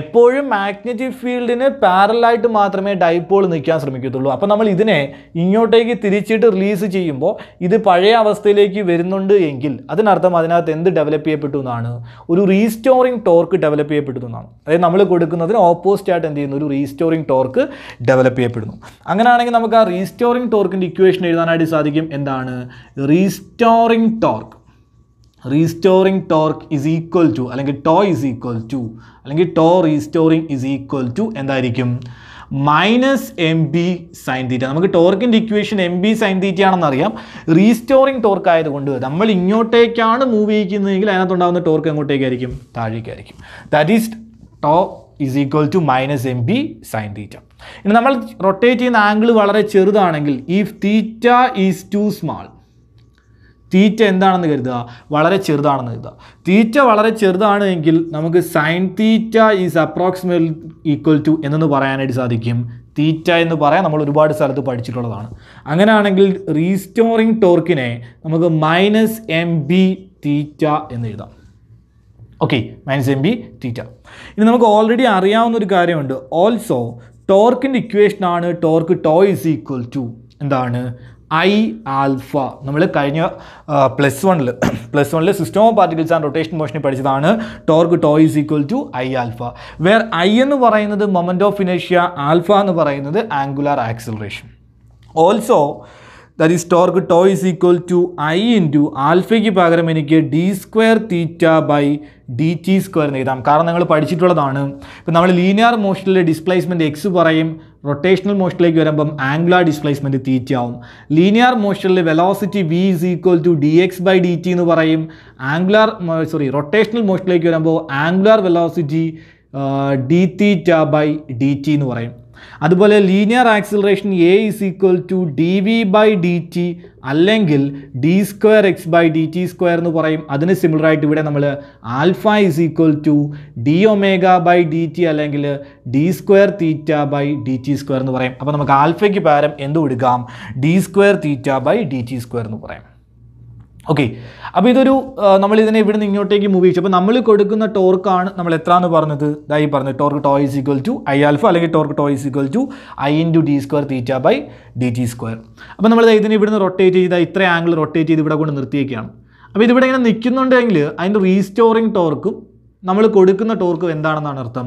എപ്പോഴും മാഗ്നറ്റിക് ഫീൽഡിന് പാരലായിട്ട് മാത്രമേ ഡൈപ്പോൾ നിൽക്കാൻ ശ്രമിക്കത്തുള്ളൂ അപ്പോൾ നമ്മൾ ഇതിനെ ഇങ്ങോട്ടേക്ക് തിരിച്ചിട്ട് റിലീസ് ചെയ്യുമ്പോൾ ഇത് പഴയ അവസ്ഥയിലേക്ക് വരുന്നുണ്ട് എങ്കിൽ അതിനർത്ഥം അതിനകത്ത് എന്ത് ഡെവലപ്പ് ചെയ്യപ്പെട്ടു എന്നാണ് ഒരു റീസ്റ്റോറിങ് ടോർക്ക് ഡെവലപ്പ് ചെയ്യപ്പെട്ടു എന്നാണ് അതായത് നമ്മൾ കൊടുക്കുന്നതിന് ഓപ്പോസിറ്റ് ആയിട്ട് എന്ത് ചെയ്യുന്നു ഒരു റീസ്റ്റോറിങ് ടോർക്ക് ഡെവലപ്പ് ചെയ്യപ്പെടുന്നു അങ്ങനെയാണെങ്കിൽ നമുക്ക് ആ റീസ്റ്റോറിങ് ടോർക്കിൻ്റെ ഇക്വേഷൻ എഴുതാനായിട്ട് സാധിക്കും എന്താണ് restoring torque restoring torque is equal to അല്ലെങ്കിൽ ടോ ഇസ് ഈക്വൽ ടു അല്ലെങ്കിൽ tau restoring is equal to എന്തായിരിക്കും minus M B sine theta നമുക്ക് ടോർക്കിൻ്റെ ഇക്വേഷൻ എം ബി സൈൻ തീറ്റയാണെന്ന് അറിയാം റീസ്റ്റോറിങ് ടോർക്ക് ആയതുകൊണ്ട് നമ്മൾ ഇങ്ങോട്ടേക്കാണ് മൂവ് ചെയ്യിക്കുന്നതെങ്കിൽ അതിനകത്തുണ്ടാകുന്ന ടോർക്ക് എങ്ങോട്ടേക്കായിരിക്കും താഴേക്കായിരിക്കും that is tau is equal to minus M B sine theta ഇനി നമ്മൾ റൊട്ടേറ്റ് ചെയ്യുന്ന ആംഗിൾ വളരെ ചെറുതാണെങ്കിൽ if theta is too small തീറ്റ എന്താണെന്ന് കരുതുക വളരെ ചെറുതാണെന്ന് കരുതുക തീറ്റ വളരെ ചെറുതാണ് എങ്കിൽ നമുക്ക് sine theta is approximate equal to എന്നു പറയാനായിട്ട് സാധിക്കും തീറ്റ എന്ന് പറയാൻ നമ്മൾ ഒരുപാട് സ്ഥലത്ത് പഠിച്ചിട്ടുള്ളതാണ് അങ്ങനെയാണെങ്കിൽ റീസ്റ്റോറിങ് ടോർക്കിനെ നമുക്ക് മൈനസ് എം ബി തീറ്റ എന്ന് എഴുതാം okay minus M B theta ഇനി നമുക്ക് ഓൾറെഡി അറിയാവുന്ന ഒരു കാര്യമുണ്ട് ഓൾസോ ടോർക്കിൻ്റെ ഇക്വേഷനാണ് torque tau is equal to എന്താണ് ഐ ആൽഫ നമ്മൾ കഴിഞ്ഞ പ്ലസ് വണ്ണിൽ പ്ലസ് വണ്ണിൽ system of particles and rotation മോഷനിൽ പഠിച്ചതാണ് torque tau is equal to I alpha where I എന്ന് പറയുന്നത് മൊമെൻ്റ് ഓഫ് ഇനേഷ്യ ആൽഫ എന്ന് പറയുന്നത് angular acceleration also that is torque tau is equal to I to ആൽഫയ്ക്ക് പകരം എനിക്ക് D square theta by D T square എന്ന് എഴുതാം കാരണം നിങ്ങൾ പഠിച്ചിട്ടുള്ളതാണ് ഇപ്പം നമ്മൾ ലീനിയർ മോഷനിലെ ഡിസ്പ്ലേസ്മെൻറ്റ് എക്സ് പറയും റൊട്ടേഷണൽ മോഷനിലേക്ക് വരുമ്പം ആംഗുലാർ ഡിസ്പ്ലേസ്മെൻറ്റ് തീറ്റയാവും ലീനിയർ മോഷനിൽ velocity V is equal to D X by D T എന്ന് പറയും ആംഗുലാർ സോറി റൊട്ടേഷണൽ മോഷനിലേക്ക് വരുമ്പോൾ angular velocity D theta by D T എന്ന് പറയും അതുപോലെ linear acceleration A is equal to D V by D T അല്ലെങ്കിൽ D square X by D T square എന്ന് പറയും അതിന് സിമിലറായിട്ട് ഇവിടെ നമ്മൾ alpha is equal to D omega by D T അല്ലെങ്കിൽ D square theta by D T square എന്ന് പറയും അപ്പോൾ നമുക്ക് ആൽഫയ്ക്ക് പകരം എന്ത് കൊടുക്കാം D square theta by D T square എന്ന് പറയാം ഓക്കെ അപ്പോൾ ഇതൊരു നമ്മൾ ഇതിനെ ഇവിടുന്ന് ഇങ്ങോട്ടേക്ക് മൂവ് ചെയ്യും അപ്പോൾ നമ്മൾ കൊടുക്കുന്ന ടോർക്കാണ് നമ്മൾ എത്ര എന്ന് പറഞ്ഞത് ഇതായി പറഞ്ഞു torque tau is equal to I alpha അല്ലെങ്കിൽ torque tau is equal to I into D square theta by D T square അപ്പോൾ നമ്മൾ ഇതിനെ ഇവിടുന്ന് റൊട്ടേറ്റ് ചെയ്താൽ ഇത്ര ആംഗിൾ റൊട്ടേറ്റ് ചെയ്ത് ഇവിടെ കൊണ്ട് നിർത്തിയേക്കാണ് അപ്പോൾ ഇതിവിടെ ഇങ്ങനെ നിൽക്കുന്നുണ്ടെങ്കിൽ അതിൻ്റെ റീസ്റ്റോറിങ് ടോർക്കും നമ്മൾ കൊടുക്കുന്ന ടോർക്കും എന്താണെന്നാണ് അർത്ഥം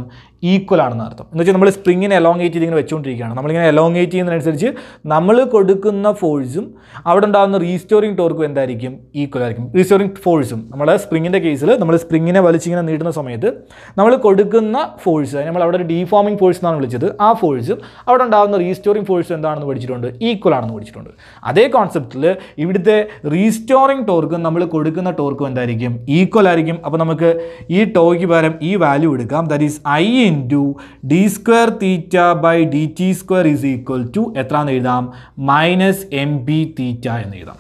ഈക്വൽ ആണെന്ന് അർത്ഥം എന്ന് വെച്ചാൽ നമ്മൾ സ്പ്രിങ്ങിനെ എലോങ്ങേറ്റ് ചെയ്ത് ഇങ്ങനെ വെച്ചുകൊണ്ടിരിക്കുകയാണ് നമ്മളിങ്ങനെ എലോങ്ങേറ്റ് ചെയ്യുന്നതിനനുസരിച്ച് നമ്മൾ കൊടുക്കുന്ന ഫോഴ്സും അവിടെ ഉണ്ടാകുന്ന റീസ്റ്റോറിംഗ് ടോർക്കും എന്തായിരിക്കും ഈക്വൽ ആയിരിക്കും റീസ്റ്റോറിംഗ് ഫോഴ്സും നമ്മുടെ സ്പ്രിങ്ങിൻ്റെ കേസിൽ നമ്മൾ സ്പ്രിങ്ങിനെ വലിച്ചിങ്ങനെ നീട്ടുന്ന സമയത്ത് നമ്മൾ കൊടുക്കുന്ന ഫോഴ്സ് നമ്മൾ അവിടെ ഒരു ഡീഫോമിംഗ് ഫോഴ്സ് എന്നാണ് വിളിച്ചത് ആ ഫോഴ്സും അവിടെ ഉണ്ടാകുന്ന റീസ്റ്റോറിംഗ് ഫോഴ്സും എന്താണെന്ന് പഠിച്ചിട്ടുണ്ട് ഈക്വൽ ആണെന്ന് പഠിച്ചിട്ടുണ്ട് അതേ കോൺസെപ്റ്റിൽ ഇവിടുത്തെ റീസ്റ്റോറിംഗ് ടോർക്കും നമ്മൾ കൊടുക്കുന്ന ടോർക്കും എന്തായിരിക്കും ഈക്വൽ ആയിരിക്കും അപ്പോൾ നമുക്ക് ഈ ടോയ്ക്ക് പകരം ഈ വാല്യൂ എടുക്കാം that is I into D square theta by D T square is equal to എത്ര എന്ന് എഴുതാം മൈനസ് എം ബി തീറ്റ എന്ന് എഴുതാം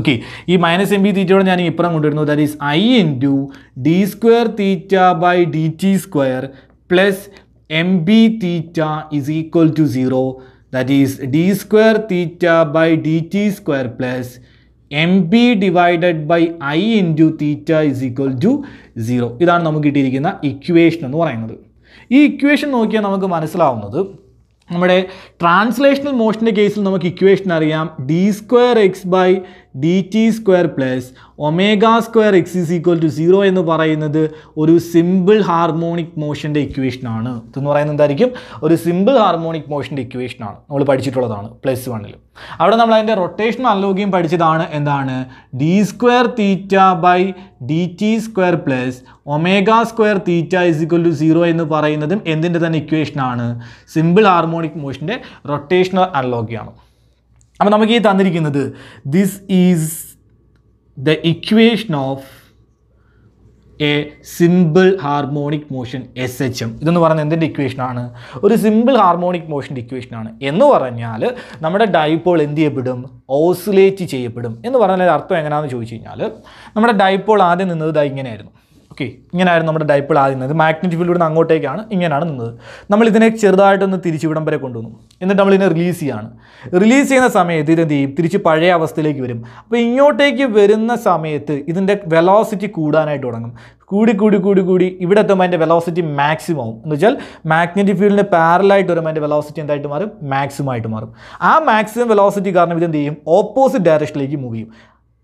ഓക്കെ ഈ മൈനസ് എം ബി തീറ്റയോട് ഞാൻ ഇപ്പുറം കൊണ്ടുവരുന്നു that is I into D square theta by D T square plus M B theta is equal to zero that is D square theta by D T square plus M B divided by I into theta is equal to zero ഇതാണ് നമുക്ക് കിട്ടിയിരിക്കുന്ന equation എന്ന് പറയുന്നത് ഈ equation നോക്കിയാൽ നമുക്ക് മനസ്സിലാവുന്നത് നമ്മുടെ ട്രാൻസ്ലേഷണൽ മോഷൻ്റെ കേസിൽ നമുക്ക് ഇക്വേഷൻ അറിയാം D square X by D T square plus omega square X is equal to zero എന്ന് പറയുന്നത് ഒരു സിമ്പിൾ ഹാർമോണിക് മോഷൻ്റെ ഇക്വേഷനാണ് ഇതെന്ന് പറയുന്നത് എന്തായിരിക്കും ഒരു സിമ്പിൾ ഹാർമോണിക് മോഷൻ്റെ ഇക്വേഷനാണ് നമ്മൾ പഠിച്ചിട്ടുള്ളതാണ് പ്ലസ് വണ്ണിൽ അവിടെ നമ്മൾ അതിൻ്റെ റൊട്ടേഷൻ അനലോഗ്യം പഠിച്ചതാണ് എന്താണ് D square theta by D T square plus omega square theta is equal to zero എന്ന് പറയുന്നതും എന്തിൻ്റെ തന്നെ ഇക്വേഷനാണ് സിമ്പിൾ ഹാർമോണിക് മോഷൻ്റെ റൊട്ടേഷണൽ അനലോഗ്യമാണ് അപ്പോൾ നമുക്ക് ഈ തന്നിരിക്കുന്നത് this is the equation of a simple harmonic motion S H M ഇതെന്ന് പറയുന്നത് എന്തിൻ്റെ ഇക്വേഷനാണ് ഒരു സിമ്പിൾ ഹാർമോണിക് മോഷൻ്റെ ഇക്വേഷനാണ് എന്ന് പറഞ്ഞാൽ നമ്മുടെ ഡൈപ്പോൾ എന്ത് ചെയ്യപ്പെടും ഓസിലേറ്റ് ചെയ്യപ്പെടും എന്ന് പറഞ്ഞാൽ അർത്ഥം എങ്ങനെയാണെന്ന് ചോദിച്ചു കഴിഞ്ഞാൽ നമ്മുടെ ഡൈപ്പോൾ ആദ്യം നിന്നത് ഇതാ ഇങ്ങനെയായിരുന്നു ഓക്കെ ഇങ്ങനെയായിരുന്നു നമ്മുടെ ഡൈപ്പിൾ ആദ്യം നിന്നത് മാഗ്നറ്റിക് ഫീൽഡ് ഇവിടുന്ന് അങ്ങോട്ടേക്കാണ് ഇങ്ങനെയാണ് നിന്നത് നമ്മൾ ഇതിനെ ചെറുതായിട്ടൊന്ന് തിരിച്ചിവിടം വരെ കൊണ്ടുവന്നു എന്നിട്ട് നമ്മളിതിനെ റിലീസ് ചെയ്യാണ് റിലീസ് ചെയ്യുന്ന സമയത്ത് ഇതെന്ത് ചെയ്യും തിരിച്ച് പഴയ അവസ്ഥയിലേക്ക് വരും അപ്പോൾ ഇങ്ങോട്ടേക്ക് വരുന്ന സമയത്ത് ഇതിൻ്റെ വെലോസിറ്റി കൂടാനായിട്ട് തുടങ്ങും കൂടി കൂടി കൂടി കൂടി ഇവിടെ എത്തുമ്പോൾ അതിൻ്റെ വെലോസിറ്റി മാക്സിമം ആവും എന്ന് വെച്ചാൽ മാഗ്നറ്റിക് ഫീൽഡിന് പാരലായിട്ട് വരുമ്പോൾ അതിൻ്റെ വെലോസിറ്റി എന്തായിട്ട് മാറും മാക്സിമം ആയിട്ട് മാറും ആ മാക്സിമം വെലോസിറ്റി കാരണം ഇതെന്ത് ചെയ്യും ഓപ്പോസിറ്റ് ഡയറക്ഷനിലേക്ക് മൂവ് ചെയ്യും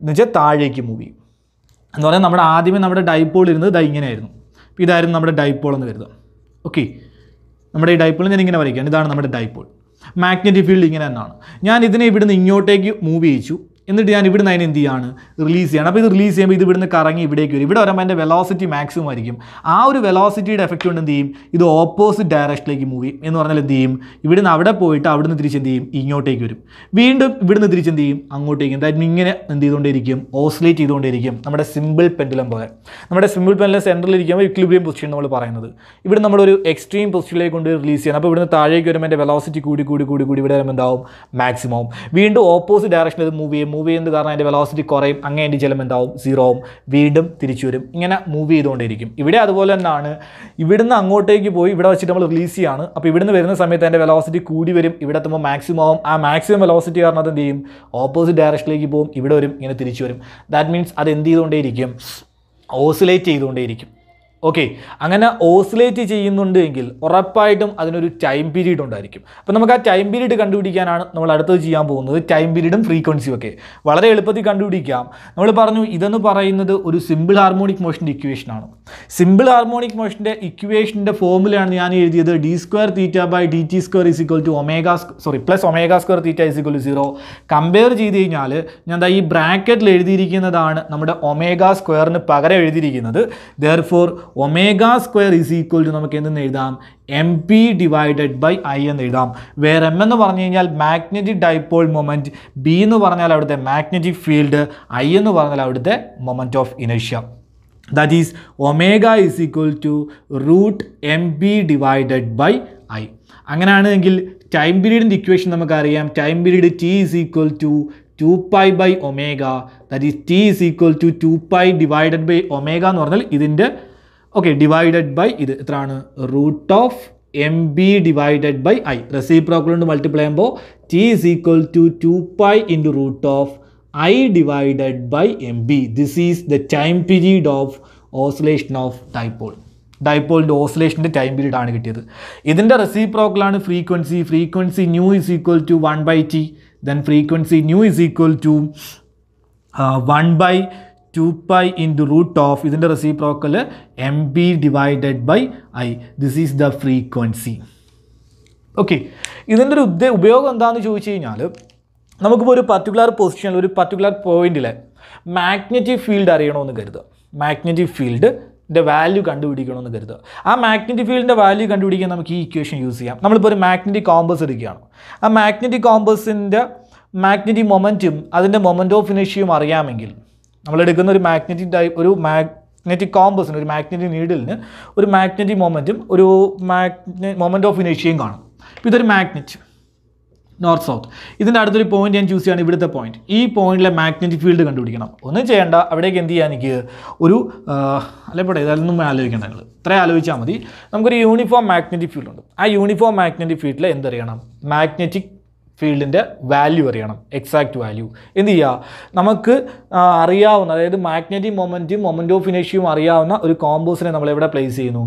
എന്ന് വെച്ചാൽ താഴേക്ക് മൂവ് ചെയ്യും എന്ന് പറഞ്ഞാൽ നമ്മുടെ ആദ്യമേ നമ്മുടെ ഡൈപ്പോൾ ഇരുന്നത് ദാ ഇങ്ങനെയായിരുന്നു അപ്പോൾ ഇതായിരുന്നു നമ്മുടെ ഡൈപ്പോൾ എന്ന് കരുതാം ഓക്കെ നമ്മുടെ ഈ ഡൈപ്പോൾ ഞാൻ ഇങ്ങനെ വരയ്ക്കുകയാണ് ഇതാണ് നമ്മുടെ ഡൈപ്പോൾ മാഗ്നറ്റിക് ഫീൽഡ് ഇങ്ങനെ തന്നെയാണ് ഞാൻ ഇതിനെ ഇവിടുന്ന് ഇങ്ങോട്ടേക്ക് മൂവ് ചെയ്യിച്ചു എന്നിട്ട് ഞാൻ ഇവിടുന്ന് അതിനെന്ത് എന്ത് ചെയ്യാണ് റിലീസ് ചെയ്യണം അപ്പോൾ ഇത് റിലീസ് ചെയ്യുമ്പോൾ ഇത് ഇവിടുന്ന് കറങ്ങി ഇവിടേക്ക് വരും ഇവിടെ വരുമ്പോൾ എൻ്റെ വെലോസിറ്റി മാക്സിമം ആയിരിക്കും ആ ഒരു വെലോസിറ്റിയുടെ എഫക്റ്റ് കൊണ്ട് എന്ത് ചെയ്യും ഇത് ഓപ്പോസിറ്റ് ഡയറക്ഷനിലേക്ക് മൂവ് ചെയ്യും എന്ന് പറഞ്ഞാൽ എന്ത് ചെയ്യും ഇവിടുന്ന് അവിടെ പോയിട്ട് അവിടുന്ന് തിരിച്ച് എന്ത് ചെയ്യും ഇങ്ങോട്ടേക്ക് വരും വീണ്ടും ഇവിടുന്ന് തിരിച്ച് എന്ത് ചെയ്യും അങ്ങോട്ടേക്ക് അതായത് ഇങ്ങനെ എന്ത് ചെയ്തുകൊണ്ടിരിക്കും ഓസിലേറ്റ് ചെയ്തുകൊണ്ടിരിക്കും നമ്മുടെ സിമ്പിൾ പെൻഡുലം പോലെ നമ്മുടെ സിമ്പിൾ പെൻഡുലം സെൻറ്ററിൽ ഇരിക്കുമ്പോൾ ഇക്ലിബ്രിയം പൊസിഷൻ നമ്മൾ പറയുന്നത് ഇവിടെ നമ്മളൊരു എക്സ്ട്രീം പൊസിഷനിലേക്ക് കൊണ്ട് റിലീസ് ചെയ്യണം അപ്പോൾ ഇവിടുന്ന് താഴേക്ക് വരുമ്പോൾ എൻ്റെ വെലോസിറ്റി കൂടി കൂടി കൂടി കൂടി ഇവിടെ വരുമ്പോൾ എന്താവും മാക്സിമം വീണ്ടും ഓപ്പോസിറ്റ് ഡയറക്ഷനിൽ മൂവ് ചെയ്യും മൂവ് ചെയ്യുന്നത് കാരണം അതിൻ്റെ വെലോസിറ്റി കുറയും അങ്ങനെ അതിൻ്റെ ജലം എന്താവും സീറോ ആവും വീണ്ടും തിരിച്ചു വരും ഇങ്ങനെ മൂവ് ചെയ്തുകൊണ്ടിരിക്കും ഇവിടെ അതുപോലെ തന്നെയാണ് ഇവിടുന്ന് അങ്ങോട്ടേക്ക് പോയി ഇവിടെ വെച്ചിട്ട് നമ്മൾ റിലീസ് ചെയ്യാണ് അപ്പോൾ ഇവിടുന്ന് വരുന്ന സമയത്ത് അതിൻ്റെ വെലോസിറ്റി കൂടി വരും ഇവിടെ എത്തുമ്പോൾ മാക്സിമം ആവും ആ മാക്സിമം വെലോസിറ്റി കാരണം അത് എന്ത് ചെയ്യും ഓപ്പോസിറ്റ് ഡയറക്ഷനിലേക്ക് പോകും ഇവിടെ വരും ഇങ്ങനെ തിരിച്ചു വരും ദാറ്റ് മീൻസ് അത് എന്ത് ചെയ്തുകൊണ്ടേയിരിക്കും ഓസിലേറ്റ് ചെയ്തുകൊണ്ടേയിരിക്കും ഓക്കെ അങ്ങനെ ഓസിലേറ്റ് ചെയ്യുന്നുണ്ട് എങ്കിൽ ഉറപ്പായിട്ടും അതിനൊരു ടൈം പീരീഡ് ഉണ്ടായിരിക്കും അപ്പോൾ നമുക്ക് ആ ടൈം പീരീഡ് കണ്ടുപിടിക്കാനാണ് നമ്മൾ അടുത്തത് ചെയ്യാൻ പോകുന്നത് ടൈം പീരീഡും ഫ്രീക്വൻസിയും ഒക്കെ വളരെ എളുപ്പത്തിൽ കണ്ടുപിടിക്കാം നമ്മൾ പറഞ്ഞു ഇതെന്ന് പറയുന്നത് ഒരു സിമ്പിൾ ഹാർമോണിക് മോഷൻ്റെ ഇക്വേഷനാണ് സിമ്പിൾ ഹാർമോണിക് മോഷൻ്റെ ഇക്വേഷൻ്റെ ഫോമുലയാണ് ഞാൻ എഴുതിയത് D square theta by D T square is equal to omega sorry plus omega square theta is equal to zero compare ചെയ്ത് കഴിഞ്ഞാൽ ഞാൻ ഈ ബ്രാക്കറ്റിൽ എഴുതിയിരിക്കുന്നതാണ് നമ്മുടെ ഒമേഗ സ്ക്വയറിന് പകരം എഴുതിയിരിക്കുന്നത് therefore omega square is equal to നമുക്ക് എന്തെന്ന് എഴുതാം M P divided by I എന്ന് എഴുതാം വേറെ എം എന്ന് പറഞ്ഞു കഴിഞ്ഞാൽ മാഗ്നറ്റിക് ഡൈപ്പോൾ മൊമെൻറ്റ് ബി എന്ന് പറഞ്ഞാൽ അവിടുത്തെ മാഗ്നറ്റിക് ഫീൽഡ് ഐ എന്ന് പറഞ്ഞാൽ അവിടുത്തെ മൊമെൻറ്റ് ഓഫ് ഇനേഷ്യ that is omega is equal to root M P divided by I അങ്ങനെയാണെങ്കിൽ ടൈം പീരീഡിൻ്റെ ഇക്വേഷൻ നമുക്കറിയാം time period T is equal to two pi by omega that is T is equal to two pi divided by omega എന്ന് പറഞ്ഞാൽ ഇതിൻ്റെ okay divided by ഇത് എത്രയാണ് root of M B divided by I reciprocal കൊണ്ട് multiply ചെയ്യുമ്പോൾ T is equal to two pi into root of I divided by M B this is the time period of oscillation of dipole ഡൈപ്പോളിൻ്റെ ഓസിലേഷൻ്റെ time period ആണ് കിട്ടിയത് ഇതിൻ്റെ പ്രോക്കലാണ് frequency frequency nu is equal to one by T then frequency nu is equal to one by two pi into root of ഇതിൻ്റെ പ്രോക്കൽ M B divided by I this is the frequency okay ഇതിൻ്റെ ഒരു ഉദ്ദേ ഉപയോഗം എന്താണെന്ന് ചോദിച്ചു കഴിഞ്ഞാൽ നമുക്കിപ്പോൾ ഒരു പർട്ടിക്കുലർ പൊസിഷനിൽ ഒരു പർട്ടിക്കുലർ പോയിന്റിലെ മാഗ്നറ്റിക് ഫീൽഡ് അറിയണമെന്ന് കരുതുക മാഗ്നറ്റിക് ഫീൽഡ് ൻ്റെ വാല്യൂ കണ്ടുപിടിക്കണമെന്ന് കരുതുക ആ മാഗ്നറ്റിക് ഫീൽഡിൻ്റെ വാല്യൂ കണ്ടുപിടിക്കാൻ നമുക്ക് ഈ ഇക്വേഷൻ യൂസ് ചെയ്യാം നമ്മളിപ്പോൾ ഒരു മാഗ്നറ്റിക് കോമ്പസ് എടുക്കുകയാണ് ആ മാഗ്നറ്റിക് കോമ്പസിൻ്റെ മാഗ്നറ്റിക് മൊമെൻറ്റും അതിൻ്റെ മൊമെൻറ്റ് ഓഫ് ഇനേഷ്യയും അറിയാമെങ്കിൽ നമ്മളെടുക്കുന്ന ഒരു മാഗ്നറ്റിക് ടൈപ്പ് ഒരു മാഗ്നറ്റിക് കോമ്പസിന് ഒരു മാഗ്നറ്റിക് നീഡിലിന് ഒരു മാഗ്നറ്റിക് മൊമെൻറ്റും ഒരു മാഗ്ന മൊമെൻ്റ് ഓഫ് ഇനേഷ്യയും കാണും അപ്പോൾ ഇതൊരു മാഗ്നറ്റ് നോർത്ത് സൗത്ത് ഇതിൻ്റെ അടുത്തൊരു പോയിന്റ് ഞാൻ ചൂസ് ചെയ്യുകയാണ് ഇവിടുത്തെ പോയിന്റ് ഈ പോയിന്റിലെ മാഗ്നറ്റിക് ഫീൽഡ് കണ്ടുപിടിക്കണം ഒന്നും ചെയ്യേണ്ട അവിടേക്ക് എന്ത് ചെയ്യാൻ എനിക്ക് ഒരു അല്ലെ പോട്ടെ ഇതൊന്നും ആലോചിക്കേണ്ട നിങ്ങൾ ഇത്രയും ആലോചിച്ചാൽ മതി നമുക്കൊരു യൂണിഫോം മാഗ്നറ്റിക് ഫീൽഡ് ഉണ്ട് ആ യൂണിഫോം മാഗ്നറ്റിക് ഫീൽഡിൽ എന്തറിയണം മാഗ്നറ്റിക് ഫീൽഡിൻ്റെ വാല്യൂ അറിയണം എക്സാക്റ്റ് വാല്യൂ എന്ത് ചെയ്യുക നമുക്ക് അറിയാവുന്ന അതായത് മാഗ്നറ്റിക് മൊമെൻറ്റും മൊമെൻറ്റ് ഓഫ് ഇനേഷ്യയും അറിയാവുന്ന ഒരു കോമ്പോസിനെ നമ്മൾ എവിടെ പ്ലേസ് ചെയ്യുന്നു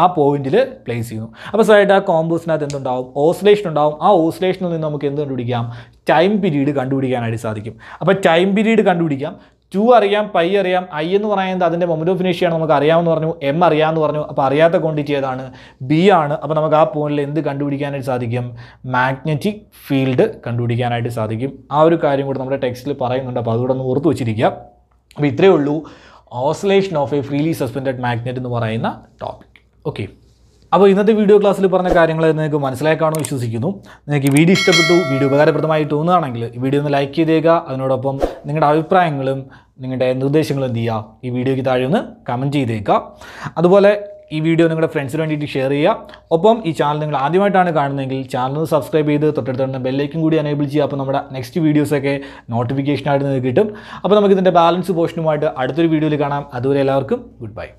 ആ പോയിന്റിൽ പ്ലേസ് ചെയ്യുന്നു അപ്പോൾ സാറായിട്ട് ആ കോമ്പോസിനകത്ത് എന്തുണ്ടാവും ഓസിലേഷൻ ഉണ്ടാവും ആ ഓസിലേഷനിൽ നിന്ന് നമുക്ക് എന്ത് കണ്ടുപിടിക്കാം ടൈം പീരീഡ് കണ്ടുപിടിക്കാനായിട്ട് സാധിക്കും അപ്പോൾ ടൈം പീരീഡ് കണ്ടുപിടിക്കാം ടു അറിയാം പൈ അറിയാം ഐ എന്ന് പറയുന്നത് അതിൻ്റെ മൊമെൻറ്റ് ഓഫ് ഇനീഷ്യാണ് നമുക്ക് അറിയാമെന്ന് പറഞ്ഞു എം അറിയാമെന്ന് പറഞ്ഞു അപ്പോൾ അറിയാത്ത ക്വാണ്ടിറ്റി ഏതാണ് ബി ആണ് അപ്പോൾ നമുക്ക് ആ പോയിന്റിൽ എന്ത് കണ്ടുപിടിക്കാനായിട്ട് സാധിക്കും മാഗ്നറ്റിക് ഫീൽഡ് കണ്ടുപിടിക്കാനായിട്ട് സാധിക്കും ആ ഒരു കാര്യം കൂടി നമ്മുടെ ടെക്സ്റ്റിൽ പറയുന്നുണ്ട് അപ്പോൾ അതുകൂടെ ഒന്ന് ഓർത്ത് വെച്ചിരിക്കുക അപ്പോൾ ഇത്രയേ ഉള്ളൂ oscillation of a freely suspended magnet എന്ന് പറയുന്ന ടോപ്പിക് ഓക്കെ അപ്പോൾ ഇന്നത്തെ വീഡിയോ ക്ലാസ്സിൽ പറഞ്ഞ കാര്യങ്ങൾ നിങ്ങൾക്ക് മനസ്സിലാക്കാണോ വിശ്വസിക്കുന്നു നിങ്ങൾക്ക് ഈ വീഡിയോ ഇഷ്ടപ്പെട്ടു വീഡിയോ ഉപകാരപ്രദമായി തോന്നുകയാണെങ്കിൽ ഈ വീഡിയോ ഒന്ന് ലൈക്ക് ചെയ്തേക്കുക അതിനോടൊപ്പം നിങ്ങളുടെ അഭിപ്രായങ്ങളും നിങ്ങളുടെ നിർദ്ദേശങ്ങളും എന്ത് ചെയ്യുക ഈ വീഡിയോയ്ക്ക് താഴെ ഒന്ന് കമൻറ്റ് ചെയ്തേക്കുക അതുപോലെ ഈ വീഡിയോ നിങ്ങളുടെ ഫ്രണ്ട്സിന് വേണ്ടിയിട്ട് ഷെയർ ചെയ്യുക ഒപ്പം ഈ ചാനൽ നിങ്ങൾ ആദ്യമായിട്ടാണ് കാണുന്നതെങ്കിൽ ചാനൽ ഒന്ന് സബ്സ്ക്രൈബ് ചെയ്ത് തൊട്ടടുത്തുള്ള ബെല്ലേക്കും കൂടി എനേബിൾ ചെയ്യുക അപ്പോൾ നമ്മുടെ നെക്സ്റ്റ് വീഡിയോസൊക്കെ നോട്ടിഫിക്കേഷനായിട്ട് നിങ്ങൾക്ക് കിട്ടും അപ്പോൾ നമുക്ക് ബാലൻസ് പോഷനുമായിട്ട് അടുത്തൊരു വീഡിയോയിൽ കാണാം അതുവരെ എല്ലാവർക്കും ഗുഡ് ബൈ